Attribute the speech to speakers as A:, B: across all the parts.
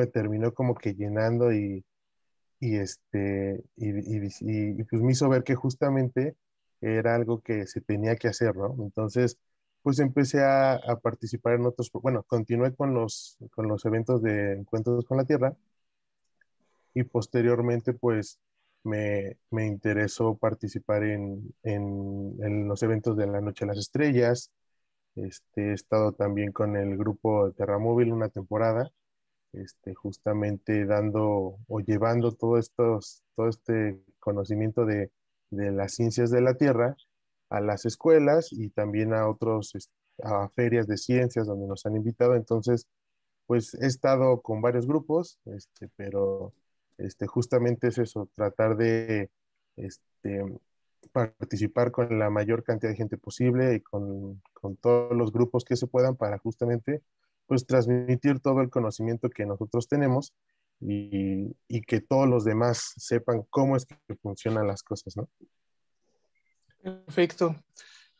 A: me terminó como que llenando y, y este, y, y, pues me hizo ver que justamente era algo que se tenía que hacer, ¿no? Entonces, pues empecé a, participar en otros, bueno, continué con los, con los eventos de Encuentros con la Tierra y posteriormente pues me, me interesó participar en, en, los eventos de la Noche de las Estrellas. Este, he estado también con el grupo móvil una temporada este, justamente dando o llevando todo, todo este conocimiento de, las ciencias de la Tierra a las escuelas y también a otros este, a ferias de ciencias donde nos han invitado. Entonces, pues he estado con varios grupos, este, pero este, justamente es eso, tratar de participar con la mayor cantidad de gente posible y con todos los grupos que se puedan para justamente pues transmitir todo el conocimiento que nosotros tenemos y, que todos los demás sepan cómo es que funcionan las cosas, ¿no?
B: Perfecto.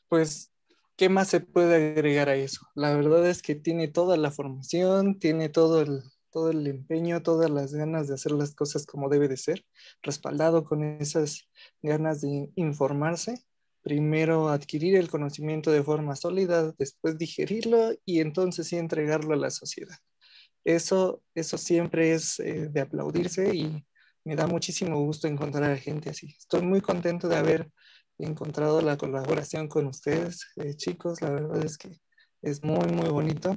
B: Pues, ¿qué más se puede agregar a eso? La verdad es que tiene toda la formación, tiene todo el, todo el empeño, todas las ganas de hacer las cosas como debe de ser, respaldado con esas ganas de informarse Primero adquirir el conocimiento de forma sólida, después digerirlo y entonces sí entregarlo a la sociedad. Eso, eso siempre es eh, de aplaudirse y me da muchísimo gusto encontrar a gente así. Estoy muy contento de haber encontrado la colaboración con ustedes, eh, chicos. La verdad es que es muy, muy bonito.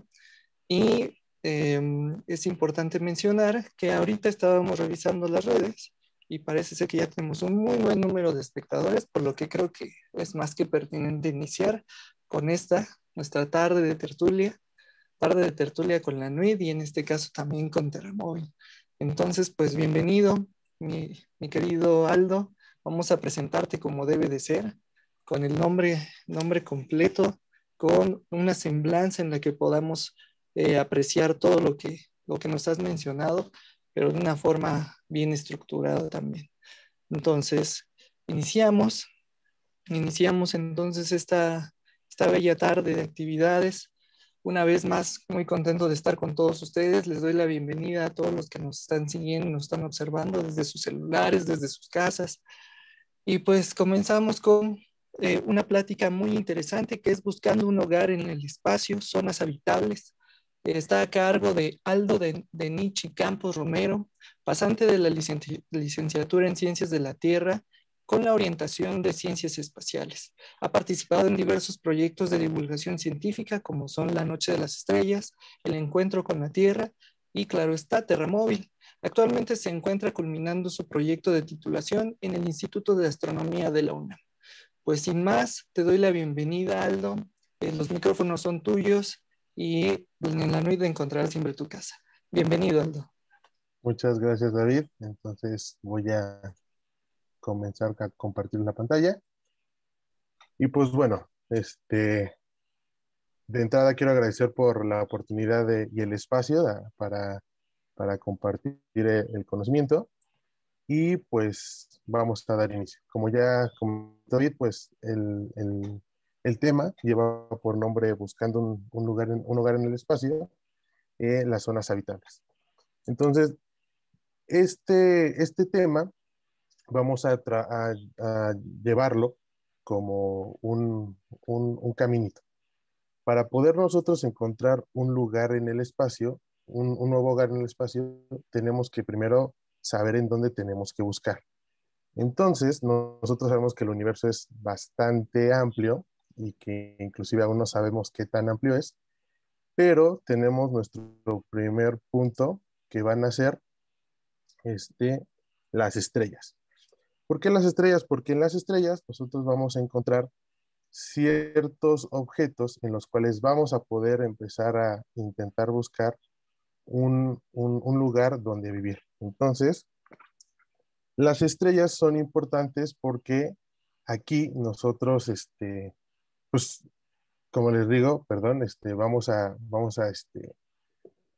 B: Y em, es importante mencionar que ahorita estábamos revisando las redes y parece ser que ya tenemos un muy buen número de espectadores, por lo que creo que es más que pertinente iniciar con esta, nuestra tarde de tertulia, tarde de tertulia con la NUID y en este caso también con Terremóvil. Entonces, pues bienvenido, mi, querido Aldo, vamos a presentarte como debe de ser, con el nombre, nombre completo, con una semblanza en la que podamos eh, apreciar todo lo que, lo que nos has mencionado pero de una forma bien estructurada también. Entonces, iniciamos, iniciamos entonces esta, esta bella tarde de actividades. Una vez más, muy contento de estar con todos ustedes. Les doy la bienvenida a todos los que nos están siguiendo, nos están observando desde sus celulares, desde sus casas. Y pues comenzamos con eh, una plática muy interesante que es buscando un hogar en el espacio, zonas habitables. Está a cargo de Aldo de, Campos Romero, pasante de la licenciatura en Ciencias de la Tierra con la orientación de ciencias espaciales. Ha participado en diversos proyectos de divulgación científica como son La Noche de las Estrellas, El Encuentro con la Tierra y claro está Terramóvil. Actualmente se encuentra culminando su proyecto de titulación en el Instituto de Astronomía de la UNAM. Pues sin más, te doy la bienvenida Aldo. Eh, los micrófonos son tuyos y en la noche encontrar siempre tu casa. Bienvenido, Aldo.
A: Muchas gracias, David. Entonces voy a comenzar a compartir la pantalla. Y pues bueno, este, de entrada quiero agradecer por la oportunidad y el espacio ah, para, compartir eh, el conocimiento. Y pues vamos a dar inicio. Como ya como David, pues el, el el tema lleva por nombre Buscando un, lugar, un hogar en el espacio, eh, las zonas habitables. Entonces, este, este tema vamos a, llevarlo como un, caminito. Para poder nosotros encontrar un lugar en el espacio, un, nuevo hogar en el espacio, tenemos que primero saber en dónde tenemos que buscar. Entonces, nosotros sabemos que el universo es bastante amplio y que inclusive aún no sabemos qué tan amplio es, pero tenemos nuestro primer punto que van a ser este, las estrellas. ¿Por qué las estrellas? Porque en las estrellas nosotros vamos a encontrar ciertos objetos en los cuales vamos a poder empezar a intentar buscar un, un lugar donde vivir. Entonces, las estrellas son importantes porque aquí nosotros este, pues, como les digo, perdón, este, vamos a, vamos a, este,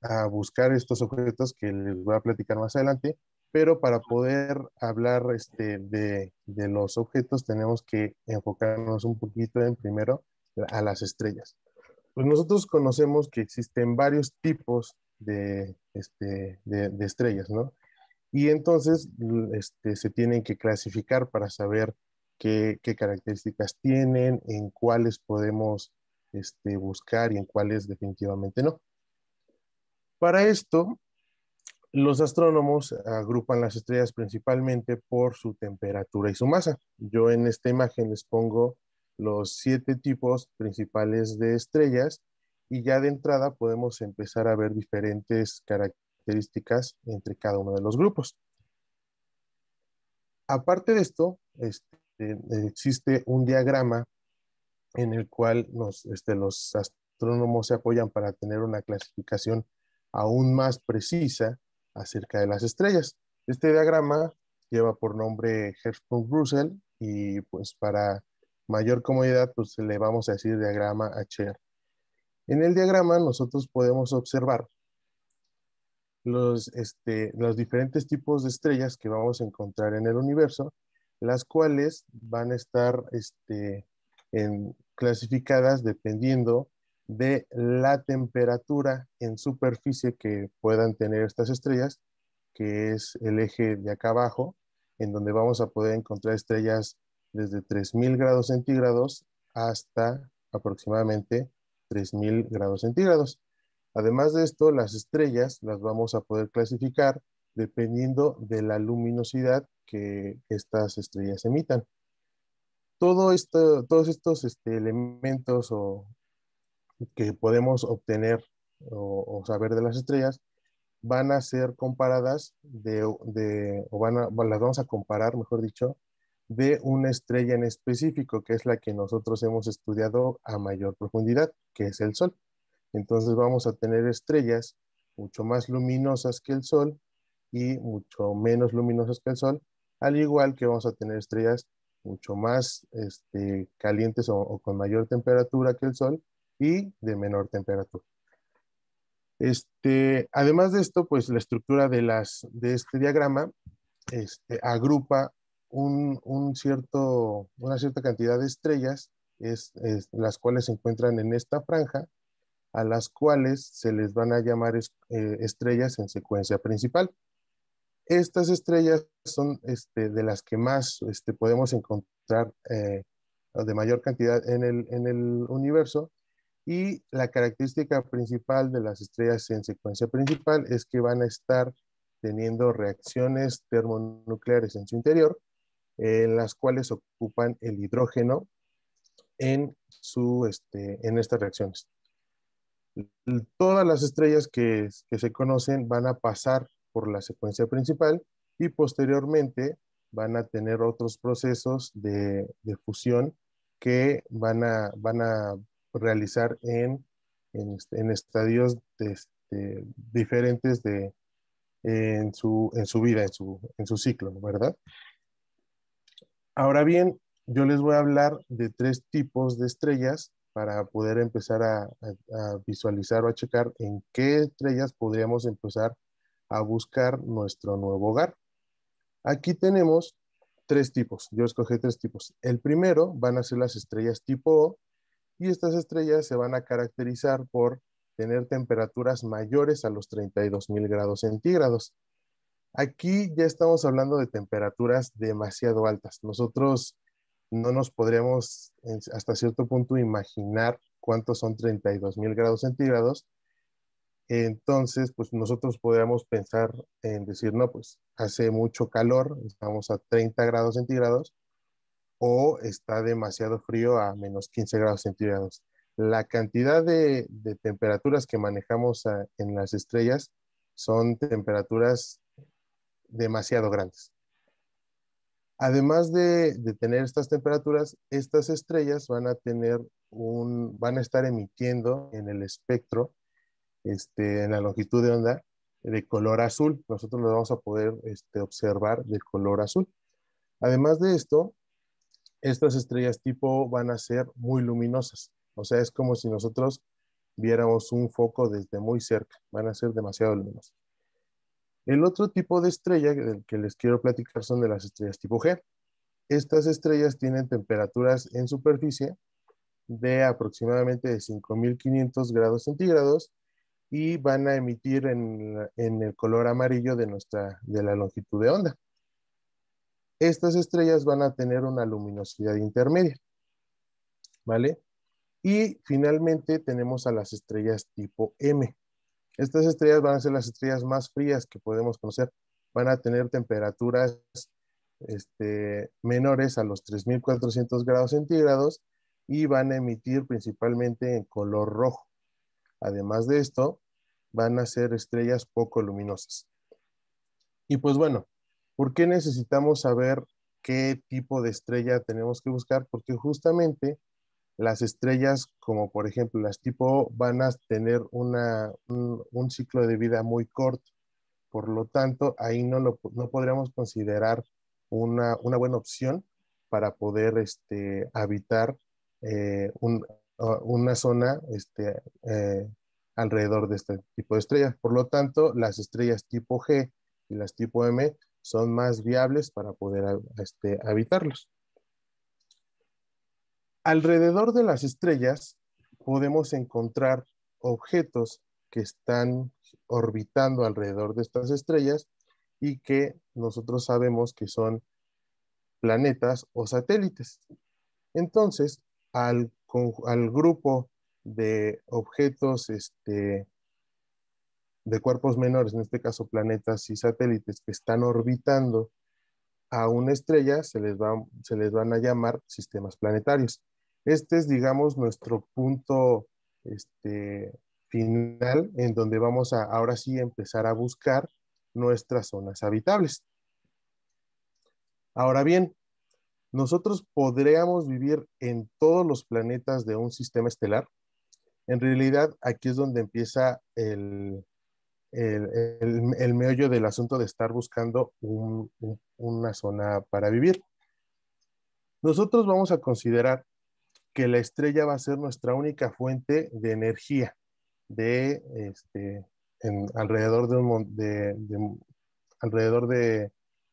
A: a buscar estos objetos que les voy a platicar más adelante, pero para poder hablar este, de, de los objetos tenemos que enfocarnos un poquito en primero a las estrellas. Pues nosotros conocemos que existen varios tipos de, este, de, de estrellas, ¿no? Y entonces este, se tienen que clasificar para saber qué, características tienen, en cuáles podemos este, buscar y en cuáles definitivamente no. Para esto, los astrónomos agrupan las estrellas principalmente por su temperatura y su masa. Yo en esta imagen les pongo los siete tipos principales de estrellas y ya de entrada podemos empezar a ver diferentes características entre cada uno de los grupos. Aparte de esto, este, este, eh, existe un diagrama en el cual este, los astrónomos se apoyan para tener una clasificación aún más precisa acerca de las estrellas. Este diagrama lleva por nombre Hertzsprung-Russell y pues para mayor comodidad pues le vamos a decir diagrama HR. En el diagrama nosotros podemos observar este, los diferentes tipos de estrellas que vamos a encontrar en el universo las cuales van a estar este, clasificadas dependiendo de la temperatura en superficie que puedan tener estas estrellas, que es el eje de acá abajo, en donde vamos a poder encontrar estrellas desde 3000 grados centígrados hasta aproximadamente 3000 grados centígrados. Además de esto, las estrellas las vamos a poder clasificar dependiendo de la luminosidad que estas estrellas emitan. Todo esto, todos estos este, elementos que podemos obtener o, saber de las estrellas van a ser comparadas de, de o las vamos a comparar, mejor dicho, de una estrella en específico, que es la que nosotros hemos estudiado a mayor profundidad, que es el Sol. Entonces vamos a tener estrellas mucho más luminosas que el Sol y mucho menos luminosas que el Sol, al igual que vamos a tener estrellas mucho más este, calientes o, con mayor temperatura que el Sol y de menor temperatura. Este, además de esto, pues la estructura de, las, de este diagrama este, agrupa una cierta cantidad de estrellas, las cuales se encuentran en esta franja, a las cuales se les van a llamar eh, estrellas en secuencia principal. Estas estrellas son este, de las que más este, podemos encontrar eh, de mayor cantidad en el, universo y la característica principal de las estrellas en secuencia principal es que van a estar teniendo reacciones termonucleares en su interior, en las cuales ocupan el hidrógeno en, su, este, en estas reacciones. Todas las estrellas que se conocen van a pasar por la secuencia principal y posteriormente van a tener otros procesos de, fusión que van a, van a realizar en, en, estadios este, diferentes de, en, su, en su vida, en su, en su ciclo, ¿verdad? Ahora bien, yo les voy a hablar de tres tipos de estrellas para poder empezar a, a, visualizar o a checar en qué estrellas podríamos empezar a buscar nuestro nuevo hogar. Aquí tenemos tres tipos. Yo escogí tres tipos. El primero van a ser las estrellas tipo O y estas estrellas se van a caracterizar por tener temperaturas mayores a los 32.000 mil grados centígrados. Aquí ya estamos hablando de temperaturas demasiado altas. Nosotros no nos podríamos hasta cierto punto imaginar cuántos son 32.000 mil grados centígrados entonces, pues nosotros podríamos pensar en decir, no, pues hace mucho calor, estamos a 30 grados centígrados, o está demasiado frío a menos 15 grados centígrados. La cantidad de, temperaturas que manejamos en las estrellas son temperaturas demasiado grandes. Además de, de, tener estas temperaturas, estas estrellas van a tener un, van a estar emitiendo en el espectro este, en la longitud de onda de color azul. Nosotros lo vamos a poder este, observar de color azul. Además de esto, estas estrellas tipo van a ser muy luminosas. O sea, es como si nosotros viéramos un foco desde muy cerca. Van a ser demasiado luminosas. El otro tipo de estrella que les quiero platicar son de las estrellas tipo G. Estas estrellas tienen temperaturas en superficie de aproximadamente de 5500 grados centígrados y van a emitir en, el color amarillo de, nuestra, de la longitud de onda. Estas estrellas van a tener una luminosidad intermedia, ¿vale? Y finalmente tenemos a las estrellas tipo M. Estas estrellas van a ser las estrellas más frías que podemos conocer. Van a tener temperaturas este, menores a los 3.400 grados centígrados y van a emitir principalmente en color rojo. Además de esto, van a ser estrellas poco luminosas. Y pues bueno, ¿por qué necesitamos saber qué tipo de estrella tenemos que buscar? Porque justamente las estrellas, como por ejemplo las tipo, van a tener un, ciclo de vida muy corto. Por lo tanto, ahí no, lo, no podríamos considerar una, buena opción para poder este, habitar eh, una zona este, eh, alrededor de este tipo de estrellas. Por lo tanto, las estrellas tipo G y las tipo M son más viables para poder ah, este, habitarlos. Alrededor de las estrellas podemos encontrar objetos que están orbitando alrededor de estas estrellas y que nosotros sabemos que son planetas o satélites. Entonces, al, al grupo de objetos este, de cuerpos menores, en este caso planetas y satélites que están orbitando a una estrella, se les, se les van a llamar sistemas planetarios. Este es, digamos, nuestro punto este, final en donde vamos a ahora sí empezar a buscar nuestras zonas habitables. Ahora bien, nosotros podríamos vivir en todos los planetas de un sistema estelar. En realidad, aquí es donde empieza el, el, el, meollo del asunto de estar buscando una zona para vivir. Nosotros vamos a considerar que la estrella va a ser nuestra única fuente de energía de, este, alrededor, de, alrededor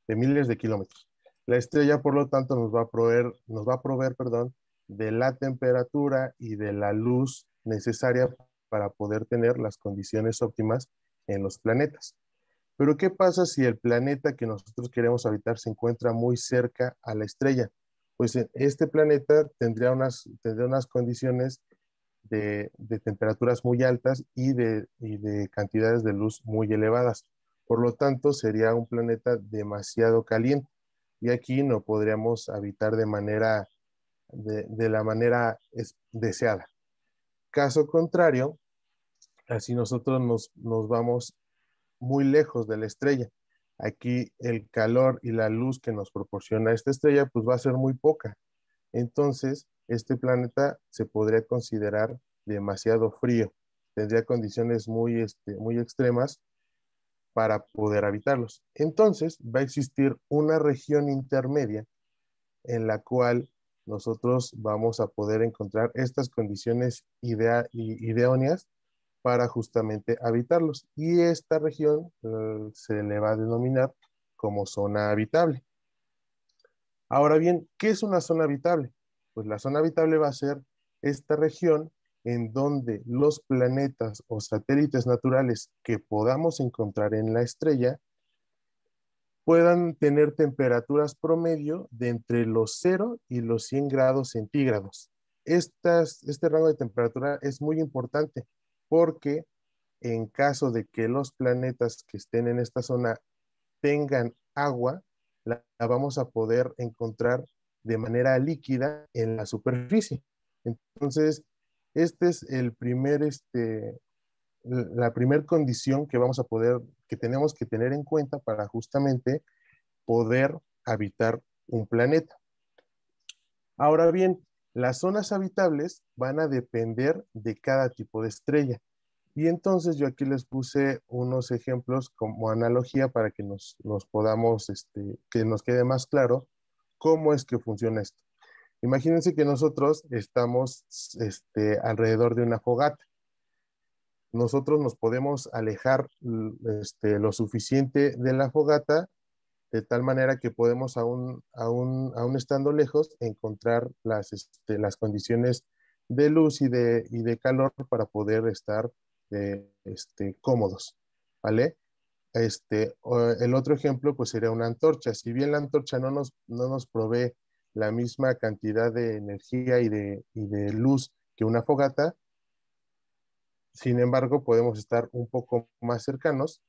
A: miles de kilómetros. La estrella, por lo tanto, nos va a proveer, nos va a proveer perdón, de la temperatura y de la luz necesaria para poder tener las condiciones óptimas en los planetas. Pero ¿qué pasa si el planeta que nosotros queremos habitar se encuentra muy cerca a la estrella? Pues eh, este planeta tendría unas, unas condiciones de, temperaturas muy altas y de, cantidades de luz muy elevadas. Por lo tanto, sería un planeta demasiado caliente y aquí no podríamos habitar de manera, de la manera deseada. Caso contrario, así nosotros nos, vamos muy lejos de la estrella. Aquí el calor y la luz que nos proporciona esta estrella pues va a ser muy poca. Entonces, este planeta se podría considerar demasiado frío. Tendría condiciones muy, este, muy extremas para poder habitarlos. Entonces, va a existir una región intermedia en la cual nosotros vamos a poder encontrar estas condiciones ideales ideóneas para justamente habitarlos. Y esta región eh, se le va a denominar como zona habitable. Ahora bien, ¿qué es una zona habitable? Pues la zona habitable va a ser esta región en donde los planetas o satélites naturales que podamos encontrar en la estrella puedan tener temperaturas promedio de entre los 0 y los 100 grados centígrados. este rango de temperatura es muy importante porque en caso de que los planetas que estén en esta zona tengan agua, la, vamos a poder encontrar de manera líquida en la superficie. Entonces, este es el primer este, la primera condición que vamos a poder, que tenemos que tener en cuenta para justamente poder habitar un planeta. Ahora bien, las zonas habitables van a depender de cada tipo de estrella. Y entonces yo aquí les puse unos ejemplos como analogía para que nos, podamos, este, que nos quede más claro cómo es que funciona esto. Imagínense que nosotros estamos este, alrededor de una fogata nosotros nos podemos alejar este, lo suficiente de la fogata, de tal manera que podemos, aún, aún, estando lejos, encontrar las, este, las condiciones de luz y de, y de calor para poder estar eh, este, cómodos, ¿vale? Este, el otro ejemplo pues sería una antorcha. Si bien la antorcha no nos, no nos provee la misma cantidad de energía y de, y de luz que una fogata, sin embargo, podemos estar un poco más cercanos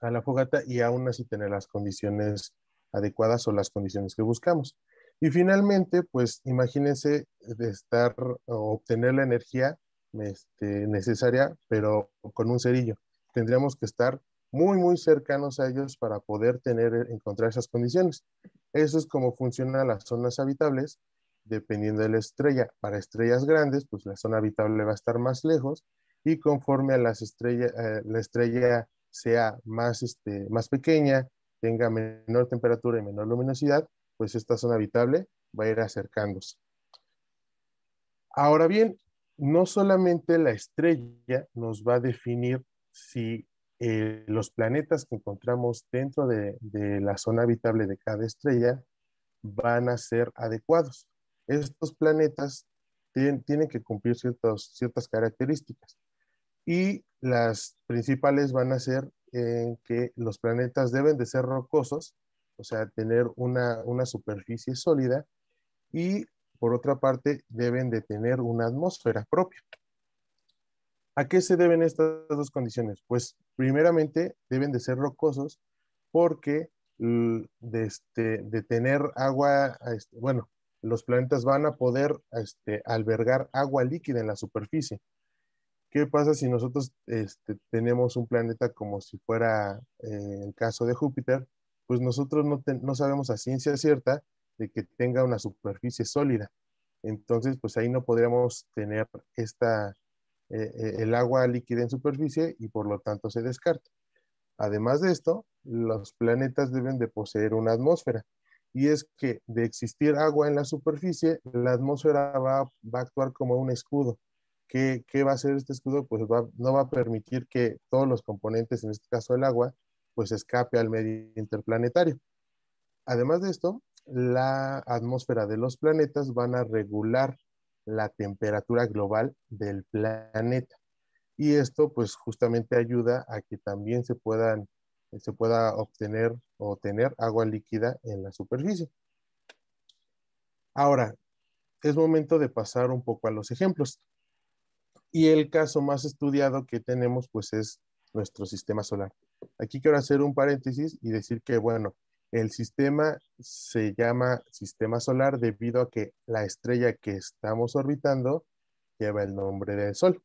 A: a la fogata y aún así tener las condiciones adecuadas o las condiciones que buscamos. Y finalmente, pues imagínense de estar obtener la energía este, necesaria, pero con un cerillo. Tendríamos que estar muy, muy cercanos a ellos para poder tener, eh, encontrar esas condiciones. Eso es como funcionan las zonas habitables, dependiendo de la estrella. Para estrellas grandes, pues la zona habitable va a estar más lejos y conforme a eh, la estrella sea más, este, más pequeña, tenga menor temperatura y menor luminosidad, pues esta zona habitable va a ir acercándose. Ahora bien, no solamente la estrella nos va a definir si eh, los planetas que encontramos dentro de, la zona habitable de cada estrella van a ser adecuados. Estos planetas tienen, que cumplir ciertas características y las principales van a ser en que los planetas deben de ser rocosos, o sea, tener una, superficie sólida y por otra parte deben de tener una atmósfera propia. ¿A qué se deben estas dos condiciones? Pues primeramente deben de ser rocosos porque mm, de, este, de tener agua, este, bueno, los planetas van a poder este, albergar agua líquida en la superficie. ¿Qué pasa si nosotros este, tenemos un planeta como si fuera eh, el caso de Júpiter? Pues nosotros no, sabemos a ciencia cierta de que tenga una superficie sólida. Entonces, pues ahí no podríamos tener esta, eh, eh, el agua líquida en superficie y por lo tanto se descarta. Además de esto, los planetas deben de poseer una atmósfera. Y es que de existir agua en la superficie, la atmósfera va a actuar como un escudo. ¿Qué, ¿Qué, va a hacer este escudo? Pues no va a permitir que todos los componentes, en este caso el agua, pues escape al medio interplanetario. Además de esto, la atmósfera de los planetas van a regular la temperatura global del planeta. Y esto pues justamente ayuda a que también se, puedan, se pueda obtener o tener agua líquida en la superficie. Ahora, es momento de pasar un poco a los ejemplos. Y el caso más estudiado que tenemos, pues, es nuestro sistema solar. Aquí quiero hacer un paréntesis y decir que, bueno, el sistema se llama sistema solar debido a que la estrella que estamos orbitando lleva el nombre del Sol.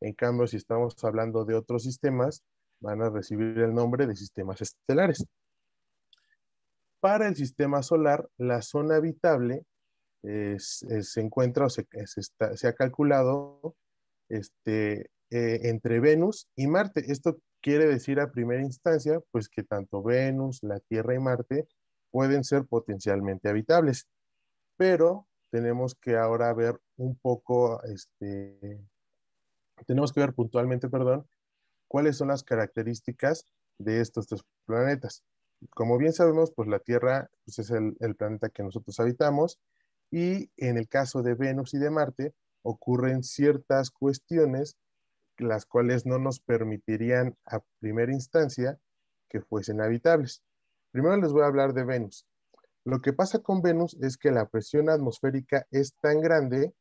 A: En cambio, si estamos hablando de otros sistemas, van a recibir el nombre de sistemas estelares. Para el sistema solar, la zona habitable se encuentra o se, se ha calculado este, eh, entre Venus y Marte. Esto quiere decir a primera instancia, pues que tanto Venus, la Tierra y Marte pueden ser potencialmente habitables. Pero tenemos que ahora ver un poco, este, tenemos que ver puntualmente, perdón, cuáles son las características de estos tres planetas. Como bien sabemos, pues la Tierra pues, es el planeta que nosotros habitamos y en el caso de Venus y de Marte, ocurren ciertas cuestiones las cuales no nos permitirían a primera instancia que fuesen habitables. Primero les voy a hablar de Venus. Lo que pasa con Venus es que la presión atmosférica es tan grande,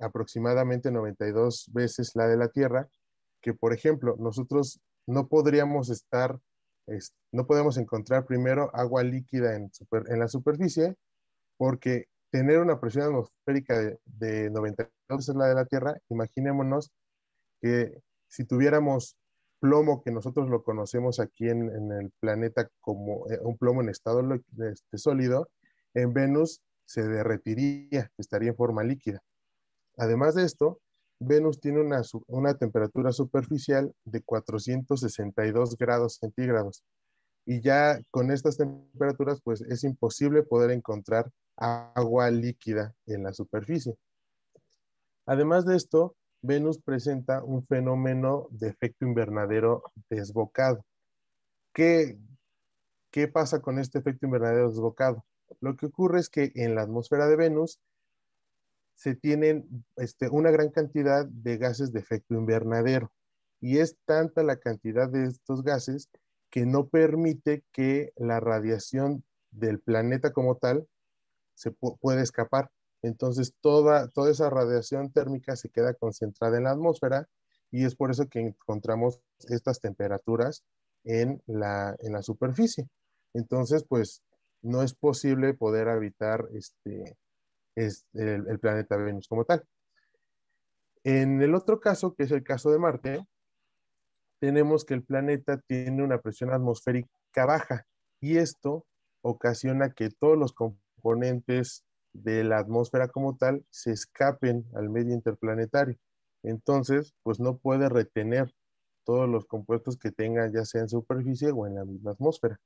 A: aproximadamente 92 veces la de la Tierra, que por ejemplo nosotros no podríamos estar, no podemos encontrar primero agua líquida en, la superficie porque tener una presión atmosférica de, 90 92 es la de la Tierra, imaginémonos que si tuviéramos plomo que nosotros lo conocemos aquí en, el planeta como eh, un plomo en estado este, sólido, en Venus se derretiría, estaría en forma líquida. Además de esto, Venus tiene una, una temperatura superficial de 462 grados centígrados. Y ya con estas temperaturas, pues es imposible poder encontrar agua líquida en la superficie. Además de esto, Venus presenta un fenómeno de efecto invernadero desbocado. ¿Qué, ¿Qué pasa con este efecto invernadero desbocado? Lo que ocurre es que en la atmósfera de Venus se tienen este, una gran cantidad de gases de efecto invernadero y es tanta la cantidad de estos gases que no permite que la radiación del planeta como tal se puede escapar. Entonces, toda, toda esa radiación térmica se queda concentrada en la atmósfera y es por eso que encontramos estas temperaturas en la, superficie. Entonces, pues no es posible poder habitar este, el, planeta Venus como tal. En el otro caso, que es el caso de Marte, tenemos que el planeta tiene una presión atmosférica baja y esto ocasiona que todos los componentes de la atmósfera como tal se escapen al medio interplanetario. Entonces, pues no puede retener todos los compuestos que tenga, ya sea en superficie o en la misma atmósfera.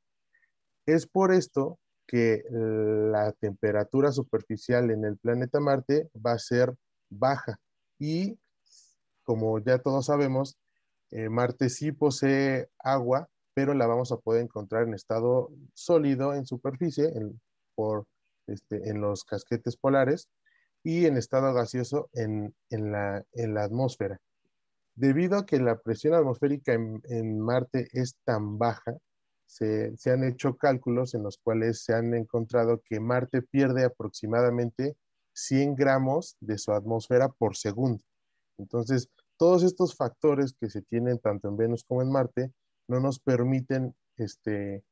A: Es por esto que la temperatura superficial en el planeta Marte va a ser baja y, como ya todos sabemos, eh, Marte sí posee agua, pero la vamos a poder encontrar en estado sólido en superficie por este, en los casquetes polares y en estado gaseoso en, la, atmósfera. Debido a que la presión atmosférica en, Marte es tan baja, se, han hecho cálculos en los cuales se han encontrado que Marte pierde aproximadamente 100 gramos de su atmósfera por segundo. Entonces, todos estos factores que se tienen tanto en Venus como en Marte no nos permiten este,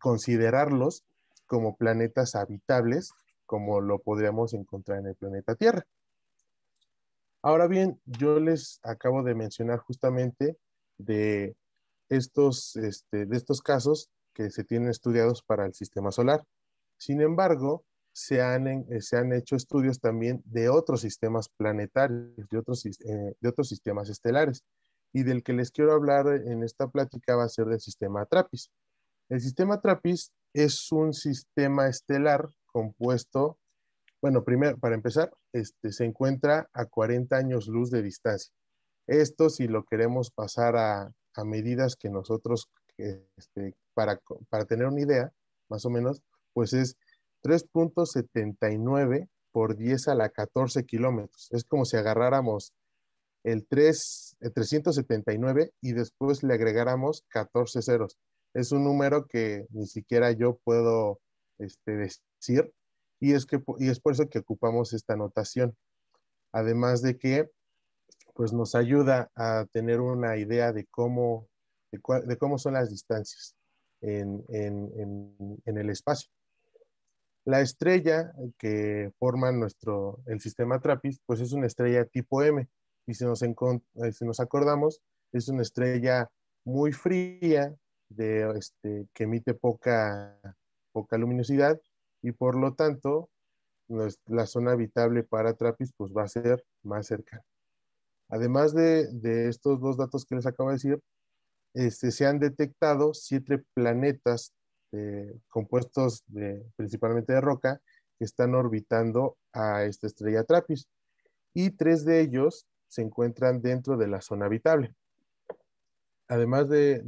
A: considerarlos como planetas habitables, como lo podríamos encontrar en el planeta Tierra. Ahora bien, yo les acabo de mencionar justamente de estos, este, de estos casos que se tienen estudiados para el sistema solar. Sin embargo, se han, eh, se han hecho estudios también de otros sistemas planetarios, de otros, eh, de otros sistemas estelares. Y del que les quiero hablar en esta plática va a ser del sistema TRAPPIST. El sistema TRAPPIST es un sistema estelar compuesto, bueno, primero, para empezar, este, se encuentra a 40 años luz de distancia. Esto si lo queremos pasar a, a medidas que nosotros, este, para, para tener una idea, más o menos, pues es 3.79 por 10 a la 14 kilómetros. Es como si agarráramos el, 3, el 379 y después le agregáramos 14 ceros es un número que ni siquiera yo puedo este, decir y es, que, es por eso que ocupamos esta notación. Además de que pues nos ayuda a tener una idea de cómo, de, cómo son las distancias en, el espacio. La estrella que forma nuestro, el sistema TRAPPIST pues es una estrella tipo M y si nos, eh, si nos acordamos es una estrella muy fría este, que emite poca, poca luminosidad y por lo tanto la zona habitable para Trappist pues, va a ser más cercana. Además de, de, estos dos datos que les acabo de decir, este, se han detectado siete planetas eh, compuestos de, principalmente de roca que están orbitando a esta estrella Trappist y tres de ellos se encuentran dentro de la zona habitable. Además de,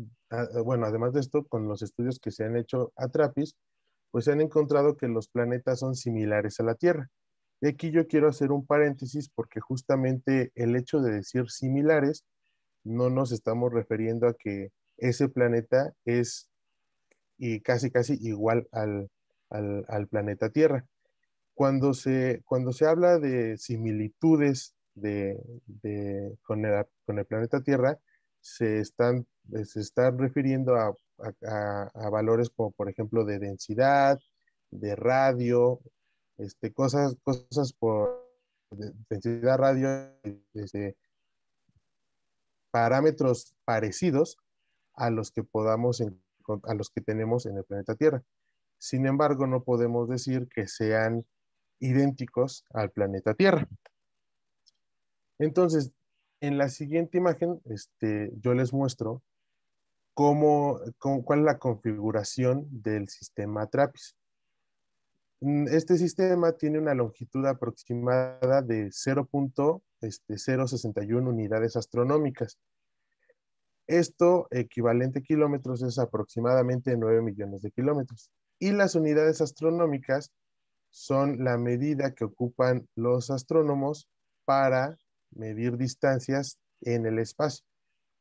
A: bueno, además de esto, con los estudios que se han hecho a TRAPPIST, pues se han encontrado que los planetas son similares a la Tierra. Y aquí yo quiero hacer un paréntesis porque justamente el hecho de decir similares no nos estamos refiriendo a que ese planeta es y casi casi igual al, planeta Tierra. Cuando se, cuando se habla de similitudes de, de, con el planeta Tierra, se están eh, se están refiriendo a, a, valores como por ejemplo de densidad, de radio, este, cosas, cosas por densidad radio, este, parámetros parecidos a los que podamos a los que tenemos en el planeta Tierra. Sin embargo, no podemos decir que sean idénticos al planeta Tierra. Entonces, en la siguiente imagen, este, yo les muestro cómo, cuál es la configuración del sistema trapis mm, Este sistema tiene una longitud aproximada de 0.061 este, unidades astronómicas. Esto, equivalente a kilómetros, es aproximadamente 9 millones de kilómetros. Y las unidades astronómicas son la medida que ocupan los astrónomos para medir distancias en el espacio.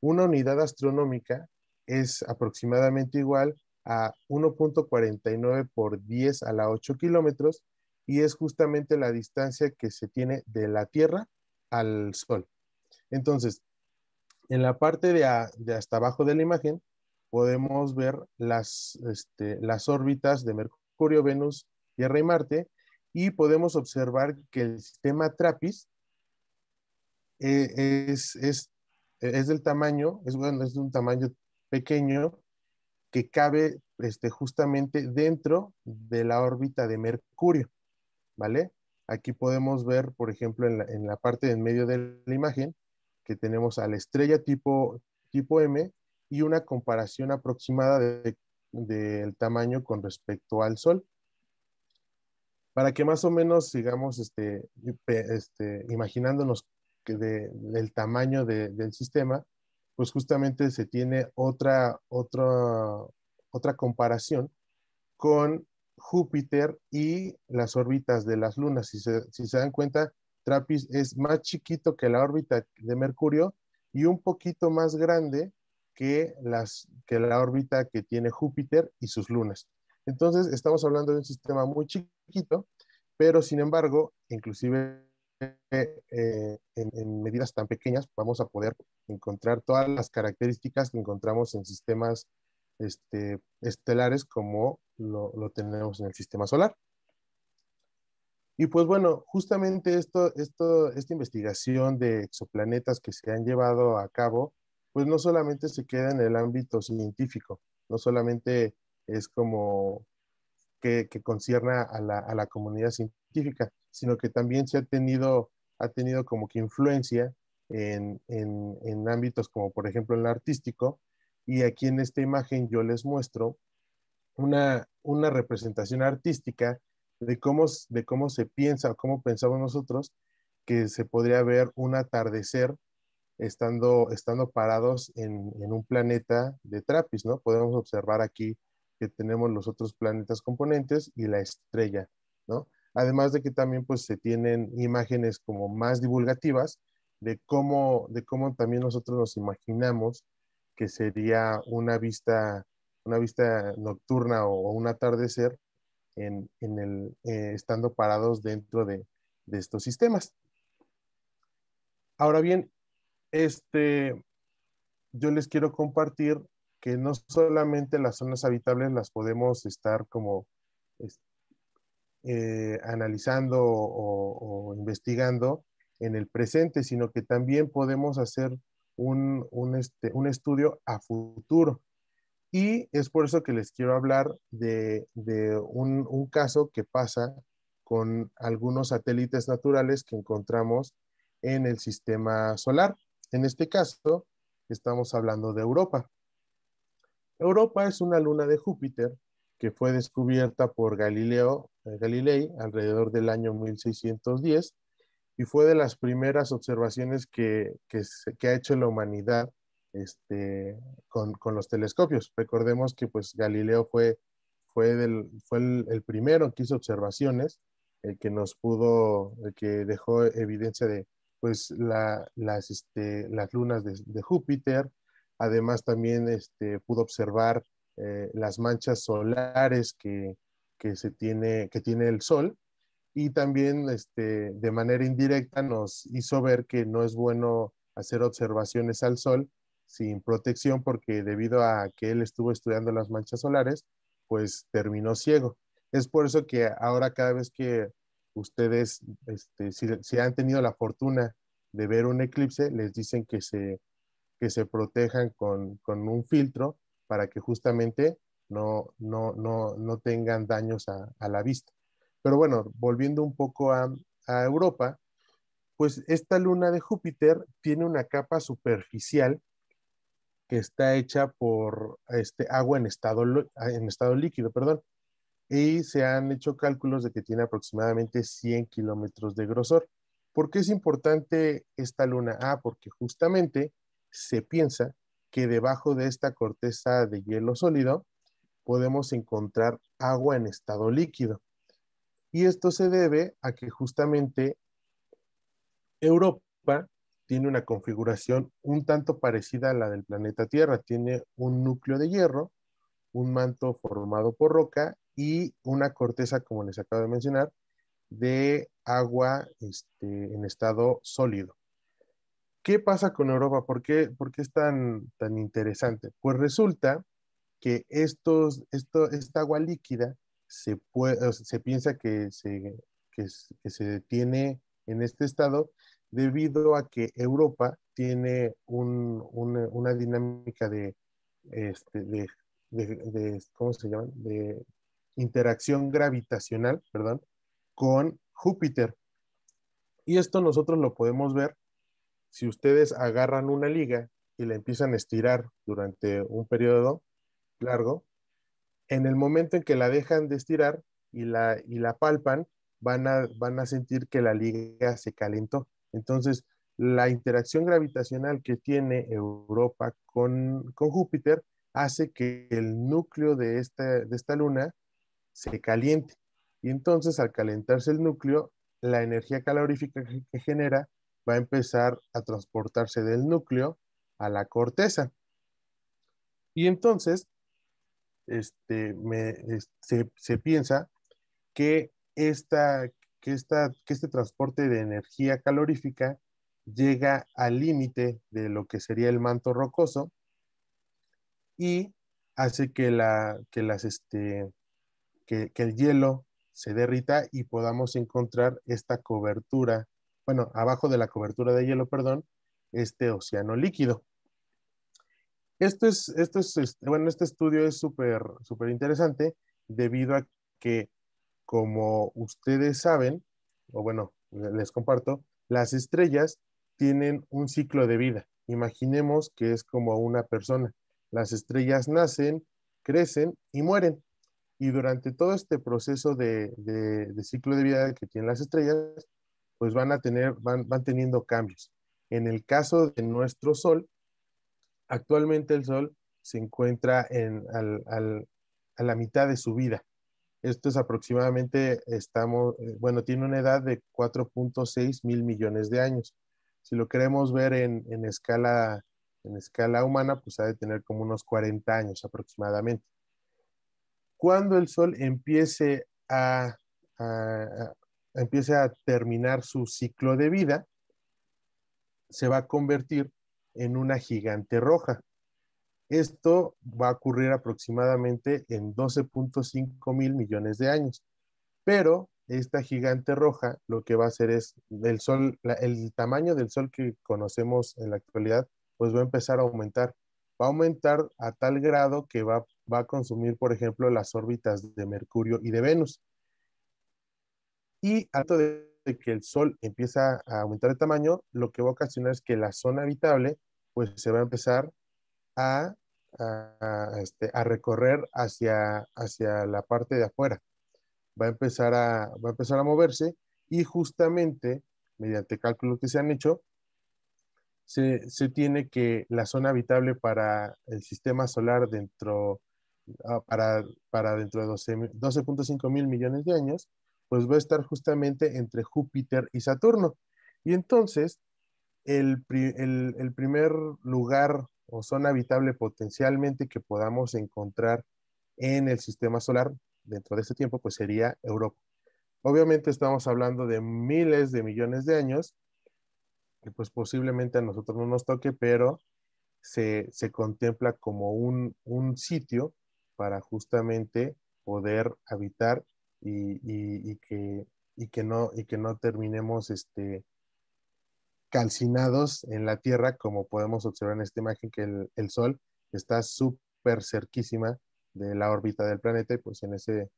A: Una unidad astronómica es aproximadamente igual a 1.49 por 10 a la 8 kilómetros y es justamente la distancia que se tiene de la Tierra al Sol. Entonces, en la parte de, hasta abajo de la imagen podemos ver las, este, las órbitas de Mercurio, Venus, Tierra y Marte y podemos observar que el sistema TRAPPIST eh, es, es, es, del tamaño, es, bueno, es de un tamaño pequeño que cabe este, justamente dentro de la órbita de Mercurio, ¿vale? Aquí podemos ver, por ejemplo, en la, en la parte en medio de la imagen, que tenemos a la estrella tipo, tipo M y una comparación aproximada del tamaño con respecto al Sol. Para que más o menos sigamos este, este, imaginándonos del tamaño del sistema, pues justamente se tiene otra, otra, otra comparación con Júpiter y las órbitas de las lunas. Si se, si se dan cuenta, Trappist es más chiquito que la órbita de Mercurio y un poquito más grande que, las, que la órbita que tiene Júpiter y sus lunas. Entonces, estamos hablando de un sistema muy chiquito, pero sin embargo, inclusive eh, en, medidas tan pequeñas vamos a poder encontrar todas las características que encontramos en sistemas este, estelares como lo, tenemos en el sistema solar. Y pues bueno, justamente esto, esto, esta investigación de exoplanetas que se han llevado a cabo, pues no solamente se queda en el ámbito científico, no solamente es como que, concierne concierna a la, a la comunidad científica, sino que también se ha tenido, ha tenido como que influencia en, ámbitos como por ejemplo el artístico. Y aquí en esta imagen yo les muestro una, una representación artística de cómo, de cómo se piensa o cómo pensamos nosotros que se podría ver un atardecer estando, estando parados en, en, un planeta de Trappist, ¿no? Podemos observar aquí que tenemos los otros planetas componentes y la estrella, ¿no? Además de que también pues se tienen imágenes como más divulgativas de cómo, de cómo también nosotros nos imaginamos que sería una vista, una vista nocturna o, un atardecer en, el, eh, estando parados dentro de, de estos sistemas. Ahora bien, este, yo les quiero compartir que no solamente las zonas habitables las podemos estar como eh, analizando o, investigando en el presente, sino que también podemos hacer un, un, este, estudio a futuro. Y es por eso que les quiero hablar de, un, un caso que pasa con algunos satélites naturales que encontramos en el sistema solar. En este caso, estamos hablando de Europa. Europa es una luna de Júpiter que fue descubierta por Galileo Galilei alrededor del año 1610 y fue de las primeras observaciones que, que, ha hecho la humanidad este, con, los telescopios. Recordemos que pues Galileo fue, fue, del, fue el, primero que hizo observaciones, el que nos pudo, el que dejó evidencia de pues la, las, este, las lunas de, Júpiter, además también este, pudo observar eh, las manchas solares que, que se tiene, que tiene el Sol y también este, de manera indirecta nos hizo ver que no es bueno hacer observaciones al Sol sin protección porque debido a que él estuvo estudiando las manchas solares, pues terminó ciego. Es por eso que ahora cada vez que ustedes, este, si, han tenido la fortuna de ver un eclipse, les dicen que se, se protejan con, con un filtro para que justamente no, no, tengan daños a, la vista. Pero bueno, volviendo un poco a, Europa, pues esta luna de Júpiter tiene una capa superficial que está hecha por este, agua en estado, en estado líquido, perdón, y se han hecho cálculos de que tiene aproximadamente 100 kilómetros de grosor. ¿Por qué es importante esta luna? Ah, porque justamente se piensa que debajo de esta corteza de hielo sólido podemos encontrar agua en estado líquido. Y esto se debe a que justamente Europa tiene una configuración un tanto parecida a la del planeta Tierra. Tiene un núcleo de hierro, un manto formado por roca y una corteza, como les acabo de mencionar, de agua este, en estado sólido. ¿Qué pasa con Europa? ¿Por qué, es tan, tan interesante? Pues resulta que estos, esto, esta agua líquida se, se piensa que se, se detiene en este estado debido a que Europa tiene una, dinámica este, de, interacción gravitacional, perdón, con Júpiter. Y esto nosotros lo podemos ver si ustedes agarran una liga y la empiezan a estirar durante un periodo, largo, en el momento en que la dejan de estirar y la, y la palpan, van a, van a sentir que la liga se calentó. Entonces, la interacción gravitacional que tiene Europa con, con Júpiter hace que el núcleo de esta, de esta luna se caliente. Y entonces, al calentarse el núcleo, la energía calorífica que genera va a empezar a transportarse del núcleo a la corteza. Y entonces, este, se, piensa que, que, que este transporte de energía calorífica llega al límite de lo que sería el manto rocoso y hace que, la, que, las, este, que el hielo se derrita y podamos encontrar esta cobertura, bueno, abajo de la cobertura de hielo, perdón, este océano líquido. Esto es, es, este, bueno, este estudio es súper, súper interesante debido a que, como ustedes saben, o bueno, les comparto, las estrellas tienen un ciclo de vida. Imaginemos que es como una persona. Las estrellas nacen, crecen y mueren. Y durante todo este proceso de, ciclo de vida que tienen las estrellas, pues van a tener, van, van teniendo cambios. En el caso de nuestro Sol, Actualmente el Sol se encuentra en, a la mitad de su vida. Esto es aproximadamente, estamos, eh, bueno, tiene una edad de 4.6 mil millones de años. Si lo queremos ver en, escala, en escala humana, pues ha de tener como unos 40 años aproximadamente. Cuando el Sol empiece a, empiece a terminar su ciclo de vida, se va a convertir en una gigante roja. Esto va a ocurrir aproximadamente en 12.5 mil millones de años. Pero esta gigante roja lo que va a hacer es el sol, el tamaño del sol que conocemos en la actualidad, pues va a empezar a aumentar. Va a aumentar a tal grado que va, va a consumir, por ejemplo, las órbitas de Mercurio y de Venus. Y alto de de que el Sol empieza a aumentar de tamaño, lo que va a ocasionar es que la zona habitable pues se va a empezar a, este, a recorrer hacia, hacia la parte de afuera. Va a, empezar a, va a empezar a moverse y justamente mediante cálculos que se han hecho, se, se, tiene que la zona habitable para el sistema solar dentro, ah, para, para dentro de 12.5 mil millones de años pues va a estar justamente entre Júpiter y Saturno. Y entonces, el, primer lugar o zona habitable potencialmente que podamos encontrar en el sistema solar dentro de este tiempo, pues sería Europa. Obviamente estamos hablando de miles de millones de años, que pues posiblemente a nosotros no nos toque, pero se, contempla como un, un, sitio para justamente poder habitar y, y, que, y, que, no, y que no terminemos este, calcinados en la Tierra, como podemos observar en esta imagen, que el, el Sol está súper cerquísima de la órbita del planeta y pues en ese,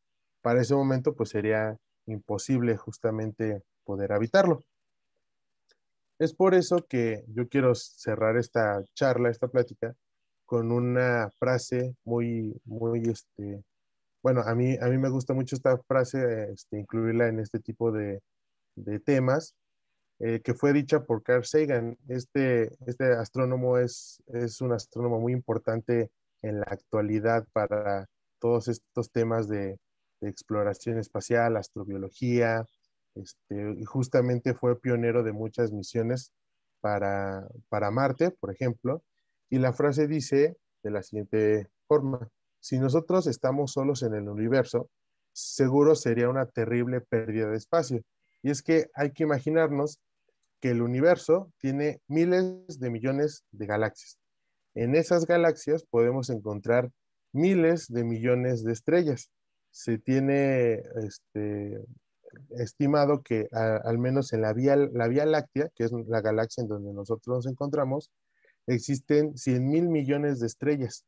A: para ese momento pues sería imposible justamente poder habitarlo. Es por eso que yo quiero cerrar esta charla, esta plática, con una frase muy, muy, este, bueno, a mí, a mí me gusta mucho esta frase, este, incluirla en este tipo de, temas, eh, que fue dicha por Carl Sagan. Este, este astrónomo es, es un astrónomo muy importante en la actualidad para todos estos temas de, exploración espacial, astrobiología, este, y justamente fue pionero de muchas misiones para, para Marte, por ejemplo, y la frase dice de la siguiente forma, si nosotros estamos solos en el universo, seguro sería una terrible pérdida de espacio. Y es que hay que imaginarnos que el universo tiene miles de millones de galaxias. En esas galaxias podemos encontrar miles de millones de estrellas. Se tiene este, estimado que al menos en la vía, la vía Láctea, que es la galaxia en donde nosotros nos encontramos, existen 100 mil millones de estrellas.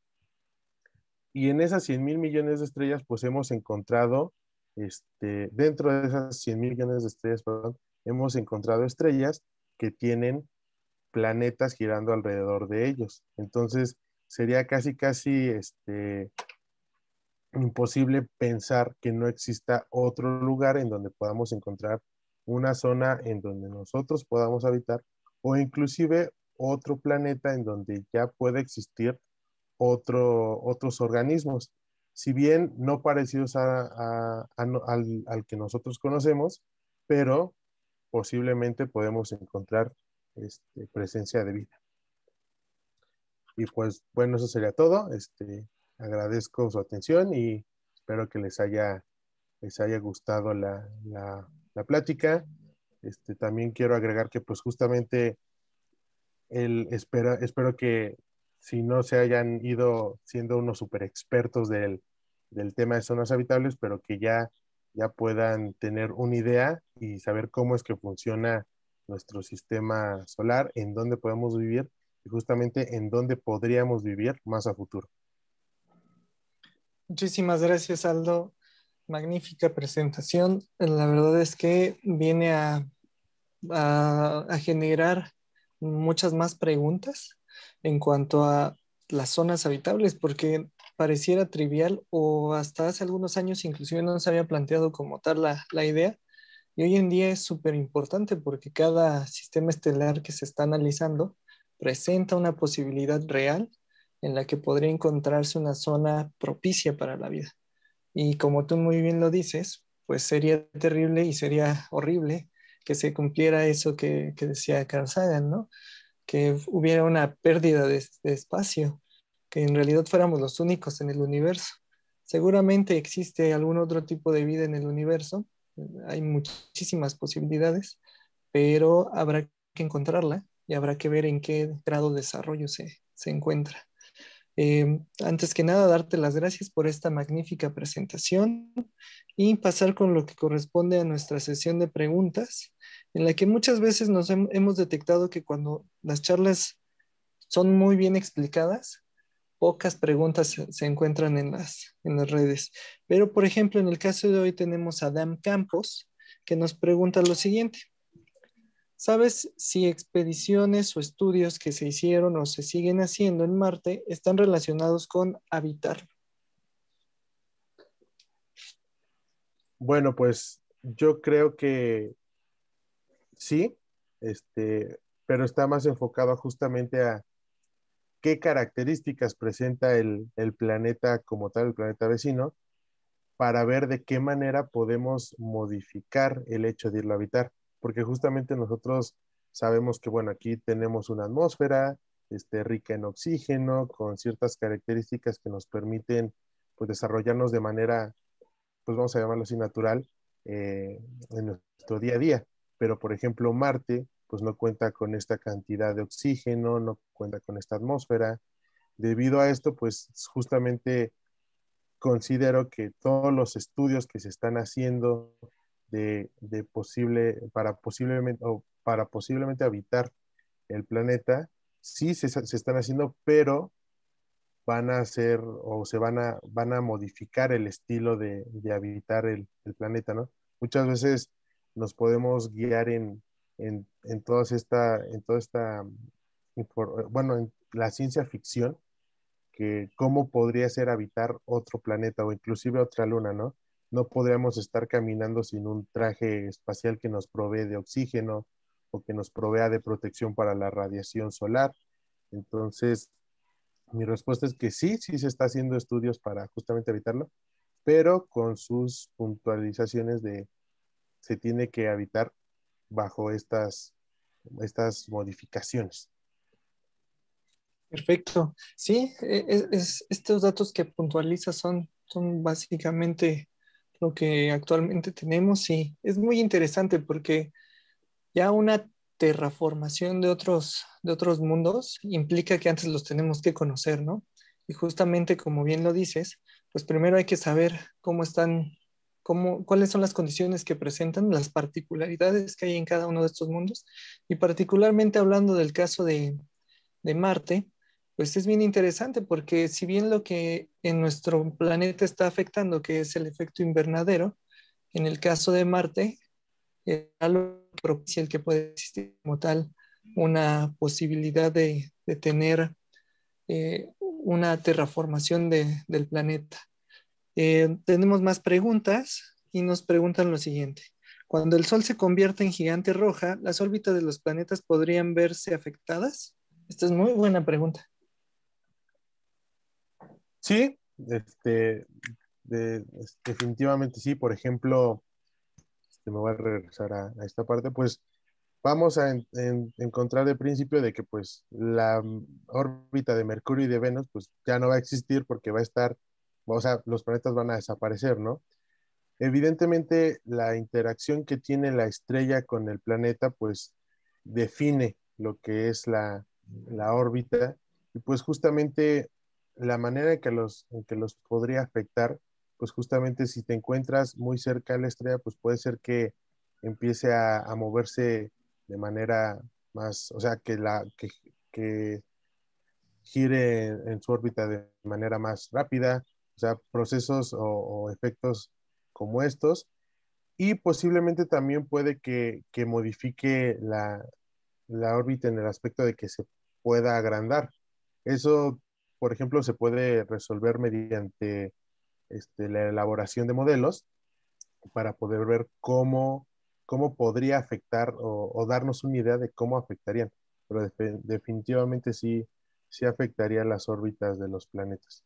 A: Y en esas 100 mil millones de estrellas, pues hemos encontrado, este, dentro de esas 100 mil millones de estrellas, hemos encontrado estrellas que tienen planetas girando alrededor de ellos. Entonces, sería casi, casi este, imposible pensar que no exista otro lugar en donde podamos encontrar una zona en donde nosotros podamos habitar o inclusive otro planeta en donde ya pueda existir otro, otros organismos. Si bien no parecidos al, al, que nosotros conocemos, pero posiblemente podemos encontrar este, presencia de vida. Y pues bueno, eso sería todo. Este, agradezco su atención y espero que les haya, les haya gustado la, la, la plática. Este, también quiero agregar que pues justamente el, espero, espero que si no se hayan ido siendo unos super expertos del, tema de zonas habitables, pero que ya, ya puedan tener una idea y saber cómo es que funciona nuestro sistema solar, en dónde podemos vivir y justamente en dónde podríamos vivir más a futuro.
B: Muchísimas gracias, Aldo. Magnífica presentación. La verdad es que viene a, a, a generar muchas más preguntas en cuanto a las zonas habitables, porque pareciera trivial o hasta hace algunos años inclusive no se había planteado como tal la, idea. Y hoy en día es súper importante porque cada sistema estelar que se está analizando presenta una posibilidad real en la que podría encontrarse una zona propicia para la vida. Y como tú muy bien lo dices, pues sería terrible y sería horrible que se cumpliera eso que, que decía Carl Sagan, ¿no? que hubiera una pérdida de, espacio, que en realidad fuéramos los únicos en el universo. Seguramente existe algún otro tipo de vida en el universo, hay muchísimas posibilidades, pero habrá que encontrarla y habrá que ver en qué grado de desarrollo se, se encuentra. Eh, antes que nada, darte las gracias por esta magnífica presentación y pasar con lo que corresponde a nuestra sesión de preguntas en la que muchas veces nos hemos detectado que cuando las charlas son muy bien explicadas, pocas preguntas se, encuentran en las, redes. Pero, por ejemplo, en el caso de hoy tenemos a Dan Campos, que nos pregunta lo siguiente. ¿Sabes si expediciones o estudios que se hicieron o se siguen haciendo en Marte están relacionados con habitar?
A: Bueno, pues yo creo que sí, este, pero está más enfocado justamente a qué características presenta el, planeta como tal, el planeta vecino, para ver de qué manera podemos modificar el hecho de irlo a habitar. Porque justamente nosotros sabemos que, bueno, aquí tenemos una atmósfera este, rica en oxígeno, con ciertas características que nos permiten pues, desarrollarnos de manera, pues vamos a llamarlo así, natural eh, en nuestro día a día pero por ejemplo Marte, pues no cuenta con esta cantidad de oxígeno, no cuenta con esta atmósfera. Debido a esto, pues justamente considero que todos los estudios que se están haciendo de, posible, para posiblemente, para posiblemente habitar el planeta, sí se, están haciendo, pero van a hacer o se van a, van a modificar el estilo de, habitar el, el planeta, ¿no? Muchas veces nos podemos guiar en, en, en toda esta, en toda esta, mm, bueno, en la ciencia ficción, que cómo podría ser habitar otro planeta o inclusive otra luna, ¿no? No podríamos estar caminando sin un traje espacial que nos provee de oxígeno o que nos provea de protección para la radiación solar. Entonces, mi respuesta es que sí, sí se está haciendo estudios para justamente habitarlo, pero con sus puntualizaciones de se tiene que habitar bajo estas, estas modificaciones.
B: Perfecto. Sí, e, e, estos datos que puntualiza son, son básicamente lo que actualmente tenemos y es muy interesante porque ya una terraformación de otros, de otros mundos implica que antes los tenemos que conocer, ¿no? Y justamente como bien lo dices, pues primero hay que saber cómo están cuáles son las condiciones que presentan, las particularidades que hay en cada uno de estos mundos. Y particularmente hablando del caso de, Marte, pues es bien interesante porque si bien lo que en nuestro planeta está afectando, que es el efecto invernadero, en el caso de Marte, es eh, algo propicio el que puede existir como tal una posibilidad de, tener eh, una terraformación del planeta. Eh, tenemos más preguntas y nos preguntan lo siguiente. Cuando el Sol se convierte en gigante roja, ¿las órbitas de los planetas podrían verse afectadas? Esta es muy buena pregunta.
A: Sí, este, definitivamente sí. Por ejemplo, este, me voy a regresar a, esta parte, pues vamos a encontrar el principio de que pues la órbita de Mercurio y de Venus pues ya no va a existir porque va a estar o sea, los planetas van a desaparecer, ¿no? Evidentemente, la interacción que tiene la estrella con el planeta, pues define lo que es la, órbita y pues justamente la manera en que, los, podría afectar, pues justamente si te encuentras muy cerca de la estrella, pues puede ser que empiece a, moverse de manera más, o sea, que, la, gire en, su órbita de manera más rápida o sea, procesos o, efectos como estos. Y posiblemente también puede que, modifique la, órbita en el aspecto de que se pueda agrandar. Eso, por ejemplo, se puede resolver mediante este, la elaboración de modelos para poder ver cómo, cómo podría afectar o, darnos una idea de cómo afectarían. Pero definitivamente sí afectaría las órbitas de los planetas.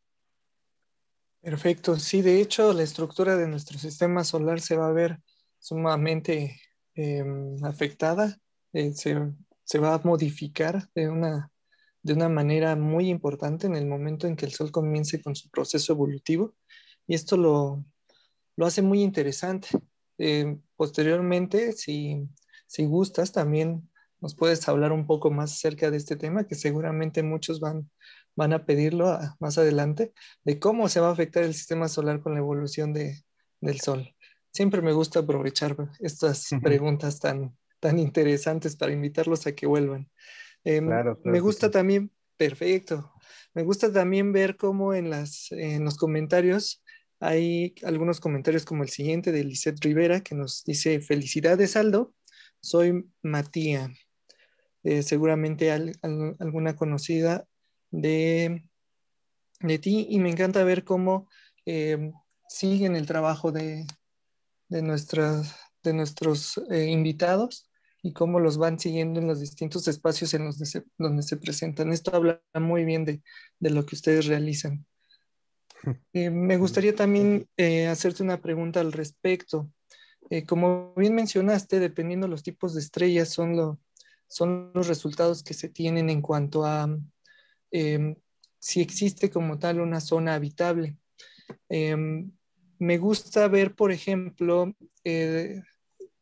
A: Perfecto,
B: sí, de hecho la estructura de nuestro sistema solar se va a ver sumamente em, afectada, eh, se, va a modificar de una, de una manera muy importante en el momento en que el Sol comience con su proceso evolutivo y esto lo, hace muy interesante. Eh, posteriormente, si, si gustas, también nos puedes hablar un poco más acerca de este tema que seguramente muchos van van a pedirlo ah, más adelante, de cómo se va a afectar el sistema solar con la evolución de, del Sol. Siempre me gusta aprovechar estas preguntas tan, tan interesantes para invitarlos a que vuelvan. Em, claro, me gusta también, perfecto, me gusta también ver cómo en, las, en los comentarios hay algunos comentarios como el siguiente de Lisette Rivera que nos dice, felicidades Aldo, soy Matía. Eh, seguramente alguna conocida de, ti y me encanta ver cómo eh, siguen el trabajo de, nuestras, de nuestros eh, invitados y cómo los van siguiendo en los distintos espacios en los donde se presentan. Esto habla muy bien de, lo que ustedes realizan. Eh, me gustaría también hacerte una pregunta al respecto. como bien mencionaste, dependiendo de los tipos de estrellas son, son los resultados que se tienen en cuanto a, Em, si existe como tal una zona habitable. Em, me gusta ver, por ejemplo, eh,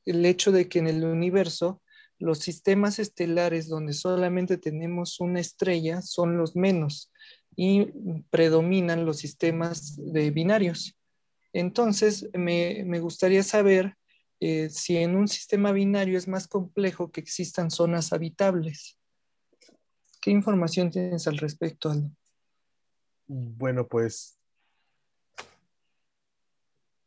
B: el hecho de que en el universo los sistemas estelares donde solamente tenemos una estrella son los menos y predominan los sistemas de binarios. Entonces, me, gustaría saber eh, si en un sistema binario es más complejo que existan zonas habitables. ¿Qué información tienes al respecto, Aldo?
A: Bueno, pues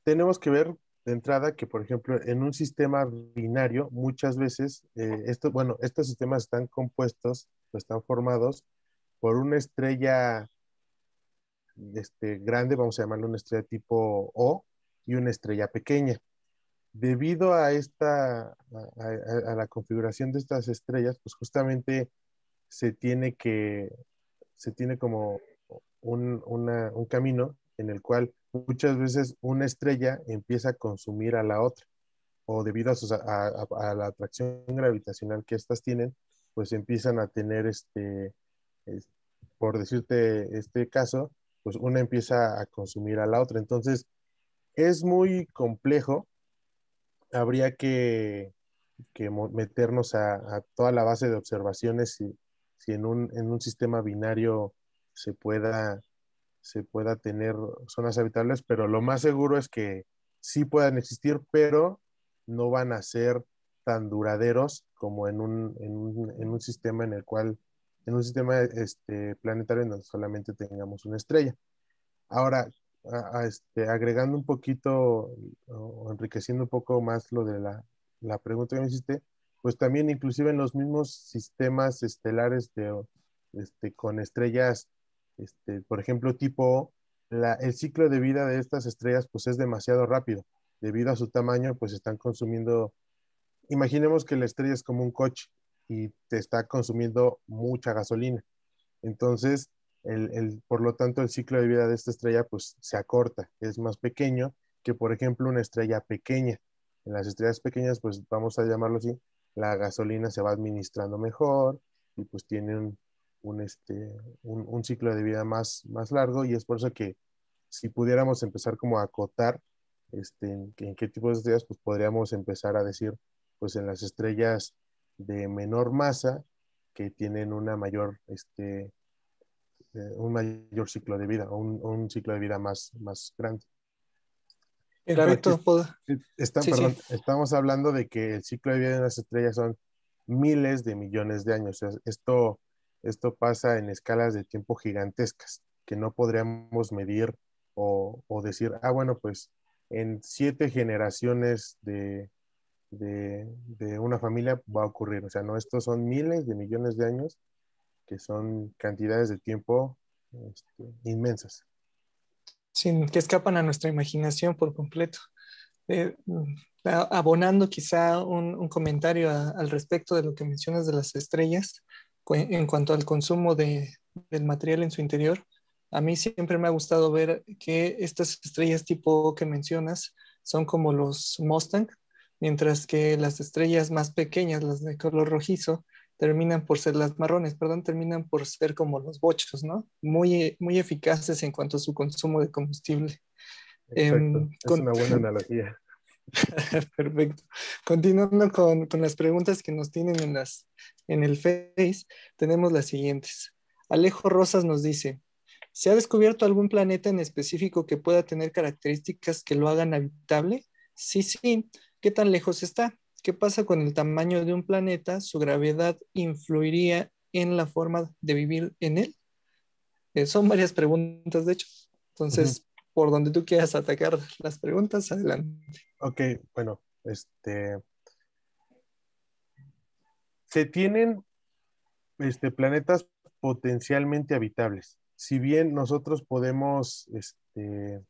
A: tenemos que ver de entrada que, por ejemplo, en un sistema binario, muchas veces, eh, esto, bueno, estos sistemas están compuestos, están formados por una estrella este, grande, vamos a llamarlo una estrella tipo O, y una estrella pequeña. Debido a esta, a la configuración de estas estrellas, pues justamente se tiene que, se tiene como un, una, un camino en el cual muchas veces una estrella empieza a consumir a la otra o debido a, la atracción gravitacional que estas tienen, pues empiezan a tener este, por decirte este caso, pues una empieza a consumir a la otra. Entonces, es muy complejo. Habría que, que meternos a, a, toda la base de observaciones y, si en un, sistema binario se pueda, se pueda tener zonas habitables, pero lo más seguro es que sí puedan existir, pero no van a ser tan duraderos como en un, en un, en sistema en el cual, en un sistema este, planetario donde solamente tengamos una estrella. Ahora, este, agregando un poquito o enriqueciendo un poco más lo de la, la pregunta que me hiciste, pues también inclusive en los mismos sistemas estelares de, este, con estrellas, este, por ejemplo, tipo, la, el ciclo de vida de estas estrellas pues es demasiado rápido. Debido a su tamaño, pues están consumiendo, imaginemos que la estrella es como un coche y te está consumiendo mucha gasolina. Entonces, por lo tanto, el ciclo de vida de esta estrella pues se acorta, es más pequeño que, por ejemplo, una estrella pequeña. En las estrellas pequeñas, pues vamos a llamarlo así, la gasolina se va administrando mejor y pues tiene un, este, un, ciclo de vida más, más largo y es por eso que si pudiéramos empezar como a acotar este, en, qué tipo de estrellas, pues podríamos empezar a decir, pues en las estrellas de menor masa que tienen una mayor, este, eh, un mayor ciclo de vida un, un ciclo de vida más, más grande. Estamos hablando de que el ciclo de vida de las estrellas son miles de millones de años. esto, esto pasa en escalas de tiempo gigantescas que no podríamos medir o, decir, ah, bueno, pues en siete generaciones de, una familia va a ocurrir. O sea, no, estos son miles de millones de años que son cantidades de tiempo este, inmensas sin, que escapan
B: a nuestra imaginación por completo. Eh, mm, abonando quizá un, comentario al respecto de lo que mencionas de las estrellas en cuanto al consumo del material en su interior, a mí siempre me ha gustado ver que estas estrellas tipo que mencionas son como los Mustang, mientras que las estrellas más pequeñas, las de color rojizo, terminan por ser las marrones, perdón, terminan por ser como los bochos, ¿no? Muy, muy eficaces en cuanto a su consumo de combustible.
A: Em, es una buena analogía.
B: Perfecto. Continuando con, con, las preguntas que nos tienen en, las, en el Face, tenemos las siguientes. Alejo Rosas nos dice, ¿se ha descubierto algún planeta en específico que pueda tener características que lo hagan habitable? Sí, sí. ¿Qué tan lejos está? ¿Qué pasa con el tamaño de un planeta? ¿Su gravedad influiría en la forma de vivir en él? Eh, son varias preguntas, de hecho. Entonces, por donde tú
A: quieras atacar las preguntas, adelante. Ok, bueno, este... Se tienen este, planetas potencialmente habitables. Si bien nosotros podemos este,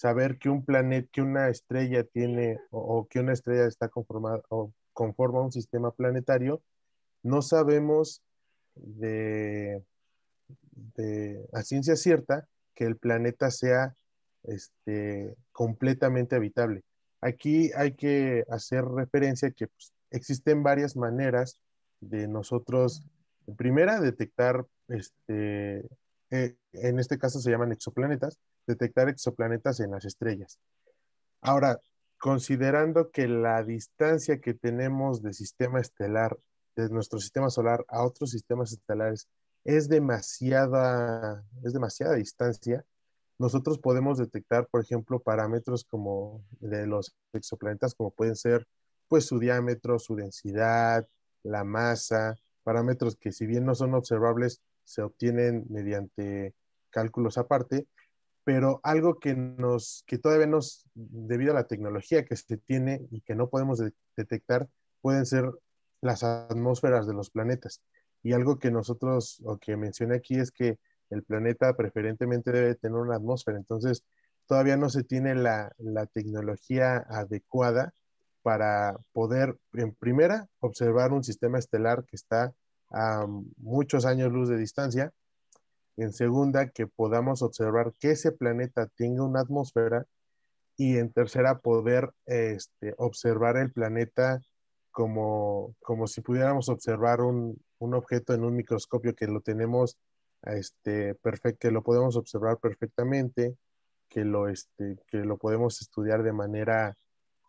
A: saber que un planeta, que una estrella tiene o, que una estrella está conformada o conforma un sistema planetario, no sabemos de, de, a ciencia cierta que el planeta sea este, completamente habitable. Aquí hay que hacer referencia que pues, existen varias maneras de nosotros, primera, detectar, este, eh, en este caso se llaman exoplanetas, detectar exoplanetas en las estrellas. Ahora, considerando que la distancia que tenemos de sistema estelar, de nuestro sistema solar a otros sistemas estelares, es demasiada, es demasiada distancia, nosotros podemos detectar, por ejemplo, parámetros como de los exoplanetas, como pueden ser pues su diámetro, su densidad, la masa, parámetros que si bien no son observables, se obtienen mediante cálculos aparte, pero algo que nos, que todavía nos, debido a la tecnología que se tiene y que no podemos detectar, pueden ser las atmósferas de los planetas. Y algo que nosotros, o que mencioné aquí, es que el planeta preferentemente debe tener una atmósfera. Entonces, todavía no se tiene la, la tecnología adecuada para poder, en primera, observar un sistema estelar que está a muchos años luz de distancia en segunda, que podamos observar que ese planeta tenga una atmósfera y en tercera, poder este, observar el planeta como, como si pudiéramos observar un, objeto en un microscopio que lo tenemos este, perfecto, que lo podemos observar perfectamente, que lo, este, que lo podemos estudiar de manera,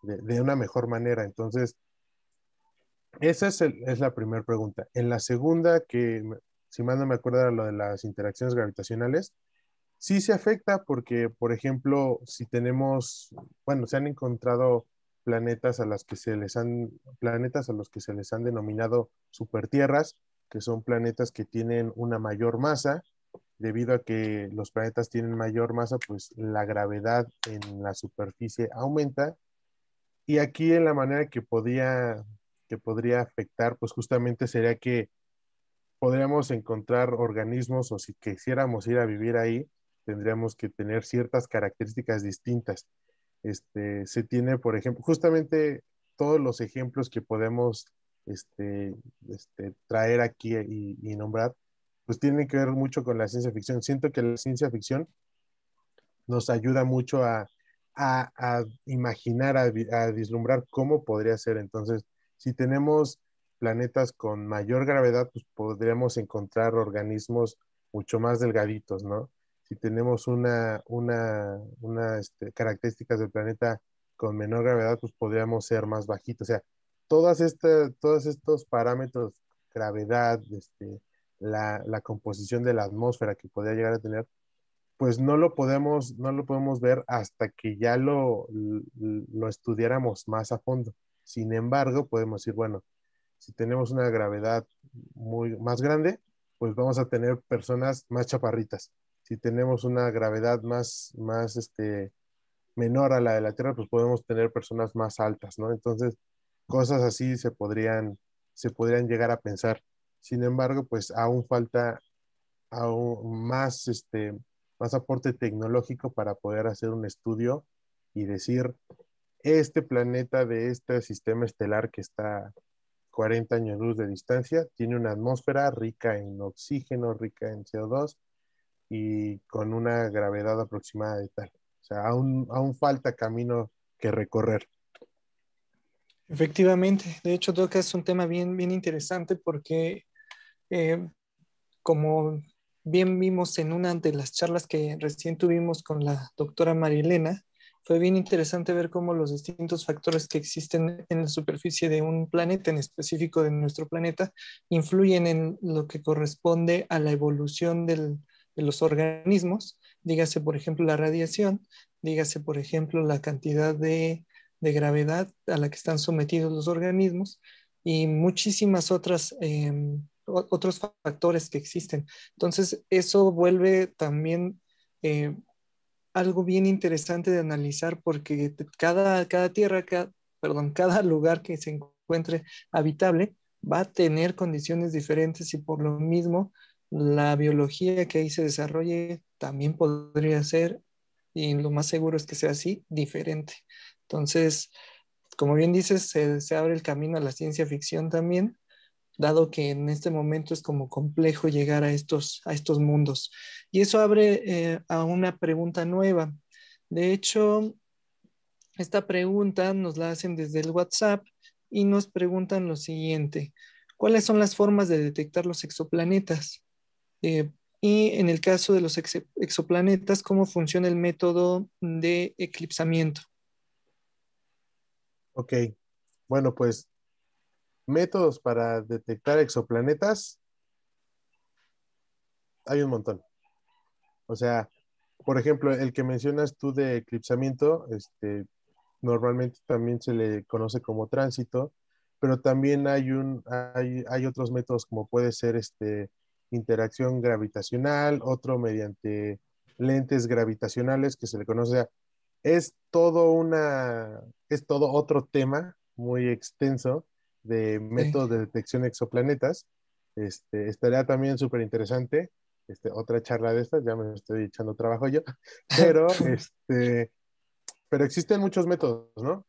A: de, una mejor manera. Entonces, esa es, es la primera pregunta. En la segunda, que si mal no me acuerdo era lo de las interacciones gravitacionales, sí se afecta porque, por ejemplo, si tenemos, bueno, se han encontrado planetas a las que se les han, planetas a los que se les han denominado supertierras, que son planetas que tienen una mayor masa, debido a que los planetas tienen mayor masa, pues la gravedad en la superficie aumenta. Y aquí en la manera que podría que podría afectar, pues justamente sería que podríamos encontrar organismos o si quisiéramos ir a vivir ahí, tendríamos que tener ciertas características distintas. Este, se tiene, por ejemplo, justamente todos los ejemplos que podemos este, este, traer aquí y, nombrar, pues tienen que ver mucho con la ciencia ficción. Siento que la ciencia ficción nos ayuda mucho a, imaginar, a, vislumbrar cómo podría ser. Entonces, si tenemos planetas con mayor gravedad, pues podríamos encontrar organismos mucho más delgaditos, ¿no? Si tenemos una, una, una este, características del planeta con menor gravedad, pues podríamos ser más bajitos. O sea, todas estas, todos estos parámetros, gravedad, este, la, la, composición de la atmósfera que podría llegar a tener, pues no lo podemos, no lo podemos ver hasta que ya lo, lo estudiáramos más a fondo. Sin embargo, podemos decir, bueno, si tenemos una gravedad muy más grande, pues vamos a tener personas más chaparritas. Si tenemos una gravedad más, más este, menor a la de la Tierra, pues podemos tener personas más altas, ¿no? Entonces, cosas así se podrían, se podrían llegar a pensar. Sin embargo, pues aún falta aún más, este, más aporte tecnológico para poder hacer un estudio y decir, este planeta de este sistema estelar que está 40 años luz de distancia, tiene una atmósfera rica en oxígeno, rica en CO2 y con una gravedad aproximada de tal. O sea, aún, aún falta camino que recorrer.
B: Efectivamente, de hecho creo que es un tema bien, bien interesante porque eh, como bien vimos en una de las charlas que recién tuvimos con la doctora Marilena, fue bien interesante ver cómo los distintos factores que existen en la superficie de un planeta, en específico de nuestro planeta, influyen en lo que corresponde a la evolución de los organismos. Dígase, por ejemplo, la radiación, dígase, por ejemplo, la cantidad de, gravedad a la que están sometidos los organismos y muchísimas otras... Em, otros factores que existen. Entonces, eso vuelve también eh, algo bien interesante de analizar porque cada, cada tierra, cada, perdón, cada lugar que se encuentre habitable va a tener condiciones diferentes y por lo mismo la biología que ahí se desarrolle también podría ser, y lo más seguro es que sea así, diferente. Entonces, como bien dices, se, se abre el camino a la ciencia ficción también dado que en este momento es como complejo llegar a estos, a estos mundos. Y eso abre eh, a una pregunta nueva. De hecho, esta pregunta nos la hacen desde el WhatsApp y nos preguntan lo siguiente. ¿Cuáles son las formas de detectar los exoplanetas? Eh, y en el caso de los exoplanetas, ¿cómo funciona el método de eclipsamiento?
A: Ok, bueno, pues métodos para detectar exoplanetas, hay un montón. O sea, por ejemplo, el que mencionas tú de eclipsamiento, este, normalmente también se le conoce como tránsito, pero también hay, un, hay, otros métodos como puede ser este, interacción gravitacional, otro mediante lentes gravitacionales que se le conoce. es todo una, es todo otro tema muy extenso de métodos de detección de exoplanetas. Este, estaría también súper interesante. Este, otra charla de estas, ya me estoy echando trabajo yo, pero, este, pero existen muchos métodos, ¿no?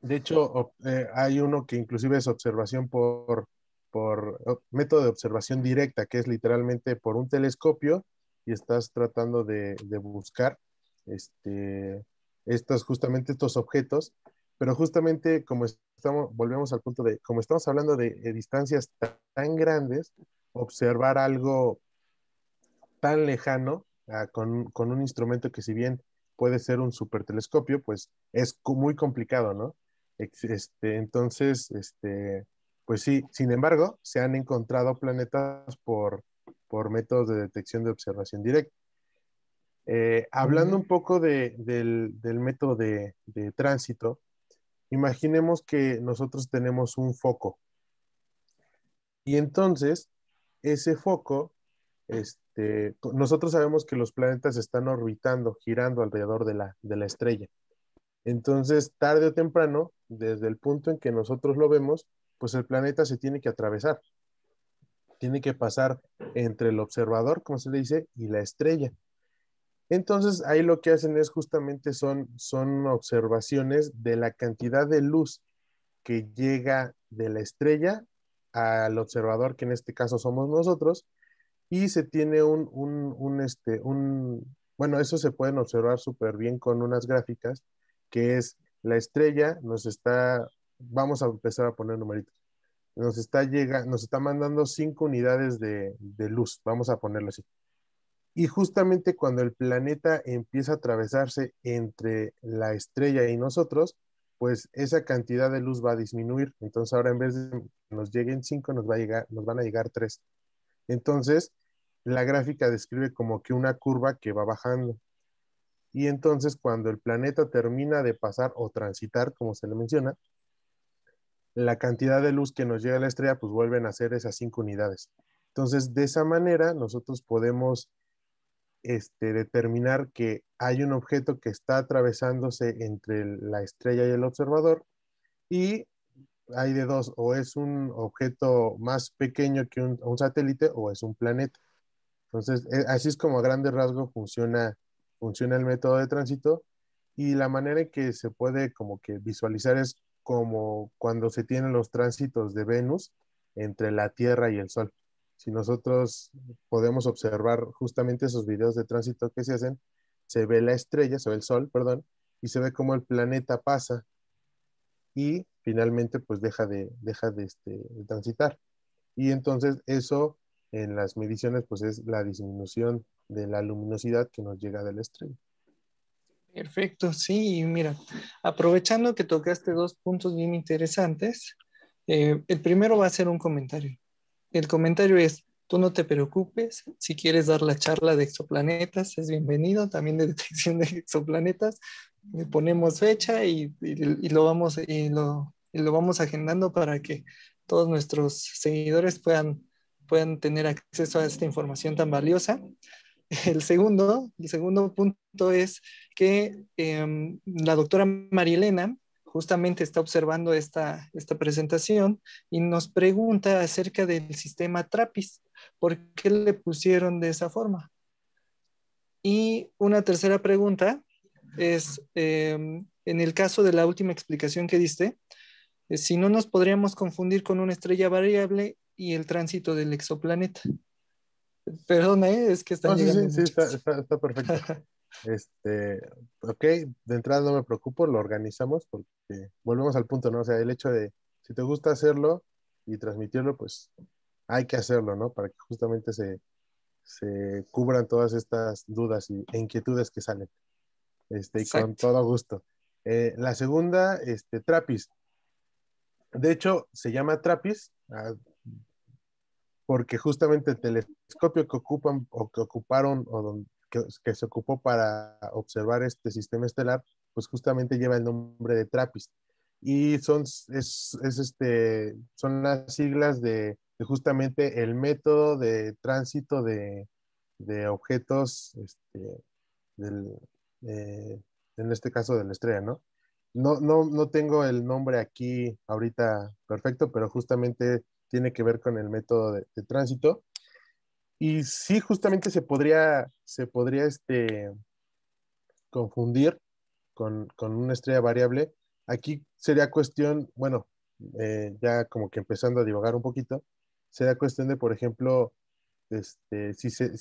A: De hecho, eh, hay uno que inclusive es observación por, por método de observación directa, que es literalmente por un telescopio y estás tratando de, buscar este, justamente estos objetos pero justamente como estamos, volvemos al punto de, como estamos hablando de, distancias tan, grandes, observar algo tan lejano ah, con, un instrumento que si bien puede ser un supertelescopio, pues es muy complicado, ¿no? Este, entonces, este, pues sí, sin embargo, se han encontrado planetas por, métodos de detección de observación directa. Eh, hablando un poco del, método de, tránsito, Imaginemos que nosotros tenemos un foco. Y entonces, ese foco, este, nosotros sabemos que los planetas están orbitando, girando alrededor de la, de la estrella. Entonces, tarde o temprano, desde el punto en que nosotros lo vemos, pues el planeta se tiene que atravesar. Tiene que pasar entre el observador, como se le dice, y la estrella. Entonces, ahí lo que hacen es justamente son, son observaciones de la cantidad de luz que llega de la estrella al observador, que en este caso somos nosotros, y se tiene un, un, este, un, bueno, eso se pueden observar súper bien con unas gráficas, que es la estrella nos está, vamos a empezar a poner numeritos, nos está llega, nos está mandando cinco unidades de, de luz, vamos a ponerlo así y justamente cuando el planeta empieza a atravesarse entre la estrella y nosotros, pues esa cantidad de luz va a disminuir. Entonces ahora en vez de nos lleguen cinco, nos, va a llegar, nos van a llegar tres. Entonces, la gráfica describe como que una curva que va bajando. Y entonces cuando el planeta termina de pasar o transitar, como se le menciona, la cantidad de luz que nos llega a la estrella, pues vuelven a ser esas cinco unidades. Entonces, de esa manera, nosotros podemos este, determinar que hay un objeto que está atravesándose entre la estrella y el observador y hay de dos, o es un objeto más pequeño que un, satélite o es un planeta. Entonces, eh, así es como a grandes rasgo funciona, funciona el método de tránsito y la manera en que se puede como que visualizar es como cuando se tienen los tránsitos de Venus entre la Tierra y el Sol si nosotros podemos observar justamente esos videos de tránsito que se hacen, se ve la estrella, se ve el sol, perdón, y se ve cómo el planeta pasa y finalmente pues deja de, este, de, transitar. Y entonces eso en las mediciones pues es la disminución de la luminosidad que nos llega de la estrella.
B: Perfecto, sí, mira, aprovechando que tocaste dos puntos bien interesantes, eh, el primero va a ser un comentario. El comentario es, tú no te preocupes, si quieres dar la charla de exoplanetas, es bienvenido, también de detección de exoplanetas, le ponemos fecha y, lo vamos, y lo, vamos agendando para que todos nuestros seguidores puedan, puedan tener acceso a esta información tan valiosa. El segundo, el segundo punto es que em, la doctora Marilena justamente está observando esta, presentación y nos pregunta acerca del sistema TRAPPIST. ¿Por qué le pusieron de esa forma? Y una tercera pregunta es, em, en el caso de la última explicación que diste, eh, si no nos podríamos confundir con una estrella variable y el tránsito del exoplaneta.
A: perdona ¿eh? es que está llegando. Sí, está perfecto. Este, ok, de entrada no me preocupo, lo organizamos porque volvemos al punto, ¿no? O sea, el hecho de, si te gusta hacerlo y transmitirlo, pues hay que hacerlo, ¿no? Para que justamente se, cubran todas estas dudas e inquietudes que salen. Este, y con todo gusto. Eh, la segunda, este, Trapis. De hecho, se llama Trapis ah, porque justamente el telescopio que ocupan o que ocuparon o donde que, se ocupó para observar este sistema estelar, pues justamente lleva el nombre de TRAPPIST. Y son, es, este, son las siglas de, justamente el método de tránsito de, de objetos, este, del, eh, en este caso de la estrella, ¿no? No, no, no tengo el nombre aquí ahorita perfecto, pero justamente tiene que ver con el método de tránsito y sí, justamente se podría, se podría este, confundir con, una estrella variable. Aquí sería cuestión, bueno, eh, ya como que empezando a divagar un poquito, sería cuestión de, por ejemplo, este, si se,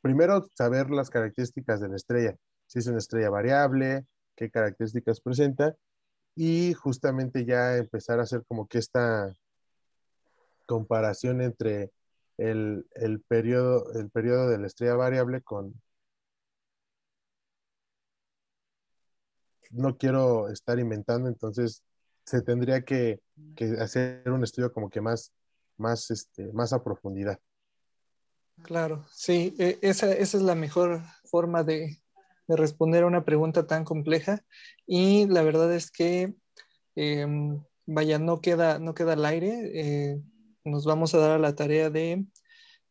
A: primero saber las características de la estrella, si es una estrella variable, qué características presenta, y justamente ya empezar a hacer como que esta comparación entre el, periodo, el periodo de la estrella variable con... No quiero estar inventando, entonces se tendría que, hacer un estudio como que más, más, este, más a profundidad.
B: Claro, sí, e, esa, es la mejor forma de, responder a una pregunta tan compleja y la verdad es que, em, vaya, no queda, no queda al aire. Eh, nos vamos a dar a la tarea de,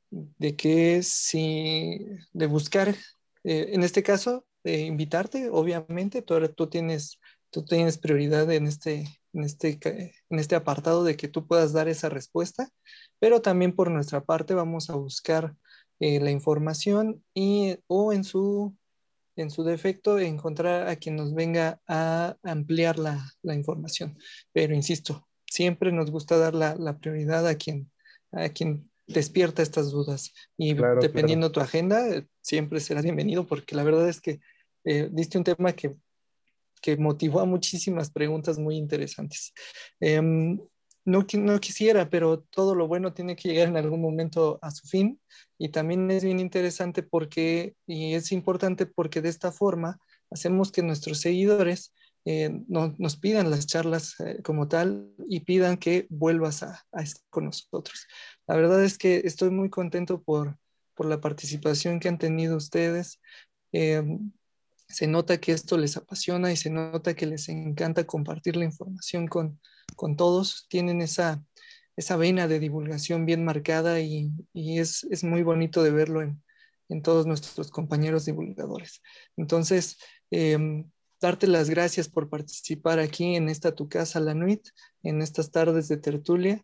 B: de que si, de buscar, eh, en este caso, de invitarte, obviamente, tú, tú, tienes, tú tienes prioridad en este, en, este, en este apartado de que tú puedas dar esa respuesta, pero también por nuestra parte vamos a buscar eh, la información y eh, o en su en su defecto encontrar a quien nos venga a ampliar la información. Pero insisto, siempre nos gusta dar la, prioridad a quien, a quien despierta estas dudas. Y dependiendo tu agenda, eh, siempre será bienvenido porque la verdad es que eh, diste un tema que, motivó a muchísimas preguntas muy interesantes. Em, no, no quisiera, pero todo lo bueno tiene que llegar en algún momento a su fin. Y también es bien interesante porque, y es importante porque de esta forma hacemos que nuestros seguidores eh, no, nos pidan las charlas eh, como tal y pidan que vuelvas a, estar con nosotros. La verdad es que estoy muy contento por, la participación que han tenido ustedes. Eh, se nota que esto les apasiona y se nota que les encanta compartir la información con, con todos. Tienen esa, vena de divulgación bien marcada y, es, muy bonito de verlo en, todos nuestros compañeros divulgadores. Entonces, darte las gracias por participar aquí en esta tu casa, la NUIT, en estas tardes de tertulia.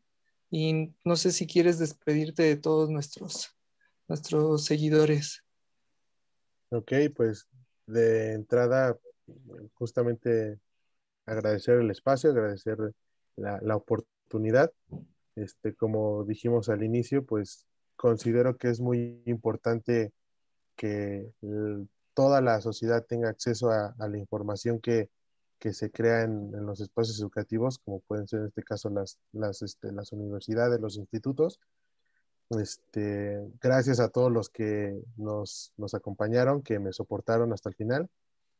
B: Y no sé si quieres despedirte de todos nuestros,
A: nuestros seguidores. Ok, pues de entrada, justamente agradecer el espacio, agradecer la, oportunidad. Este, como dijimos al inicio, pues considero que es muy importante que toda la sociedad tenga acceso a, la información que, se crea en, los espacios educativos, como pueden ser en este caso las, las, este, las universidades, los institutos. Este, gracias a todos los que nos, acompañaron, que me soportaron hasta el final.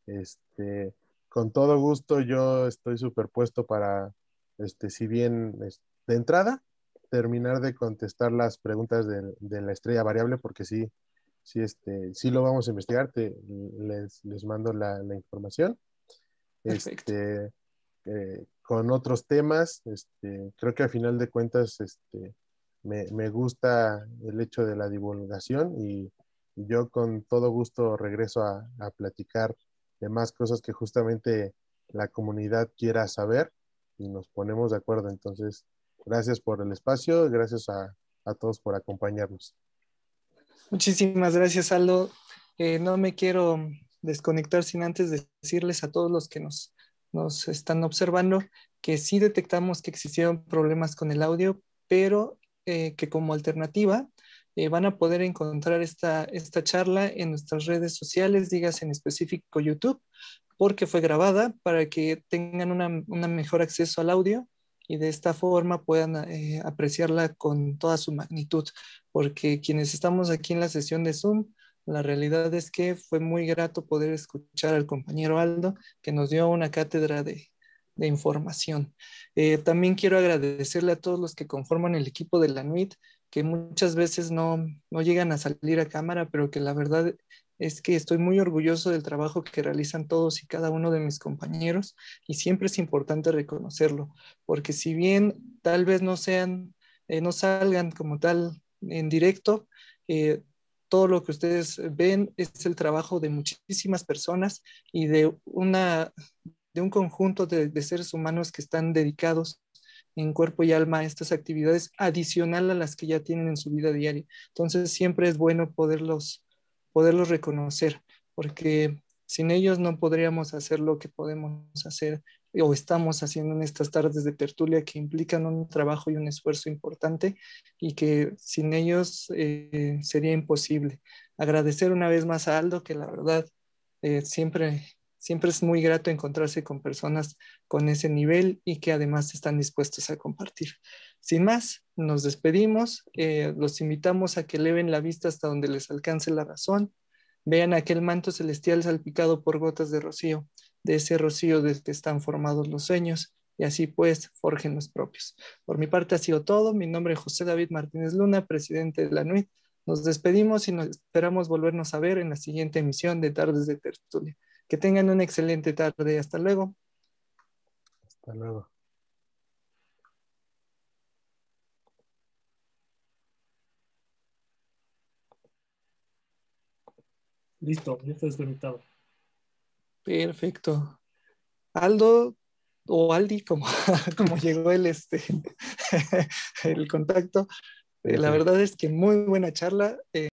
A: Este, con todo gusto, yo estoy superpuesto para, este, si bien de entrada, terminar de contestar las preguntas de, de la estrella variable, porque sí, si este, si lo vamos a investigar, te, les, mando la, información. Este, eh, con otros temas, este, creo que al final de cuentas este, me, gusta el hecho de la divulgación y yo con todo gusto regreso a, platicar de más cosas que justamente la comunidad quiera saber y nos ponemos de acuerdo. Entonces, gracias por el espacio, gracias a, a todos por acompañarnos.
B: Muchísimas gracias, Aldo. Eh, no me quiero desconectar sin antes decirles a todos los que nos, nos están observando que sí detectamos que existieron problemas con el audio, pero eh, que como alternativa eh, van a poder encontrar esta, esta charla en nuestras redes sociales, digas en específico YouTube, porque fue grabada para que tengan un mejor acceso al audio y de esta forma puedan eh, apreciarla con toda su magnitud, porque quienes estamos aquí en la sesión de Zoom, la realidad es que fue muy grato poder escuchar al compañero Aldo, que nos dio una cátedra de, información. Eh, también quiero agradecerle a todos los que conforman el equipo de la NUIT, que muchas veces no, no llegan a salir a cámara, pero que la verdad es que estoy muy orgulloso del trabajo que realizan todos y cada uno de mis compañeros y siempre es importante reconocerlo, porque si bien tal vez no sean, eh, no salgan como tal en directo, eh, todo lo que ustedes ven es el trabajo de muchísimas personas y de, una, de un conjunto de, seres humanos que están dedicados en cuerpo y alma a estas actividades adicional a las que ya tienen en su vida diaria. Entonces siempre es bueno poderlos poderlos reconocer, porque sin ellos no podríamos hacer lo que podemos hacer o estamos haciendo en estas tardes de tertulia que implican un trabajo y un esfuerzo importante y que sin ellos eh, sería imposible. Agradecer una vez más a Aldo, que la verdad eh, siempre Siempre es muy grato encontrarse con personas con ese nivel y que además están dispuestos a compartir. Sin más, nos despedimos. Eh, los invitamos a que eleven la vista hasta donde les alcance la razón. Vean aquel manto celestial salpicado por gotas de rocío, de ese rocío del que están formados los sueños y así pues forjen los propios. Por mi parte ha sido todo. Mi nombre es José David Martínez Luna, presidente de la NUIT. Nos despedimos y nos esperamos volvernos a ver en la siguiente emisión de Tardes de Tertulia. Que tengan una excelente tarde. Hasta luego. Hasta luego. Listo, ya está desconectado. Perfecto. Aldo o Aldi, como, como llegó el, este, el contacto. Eh, la verdad es que muy buena charla. Eh,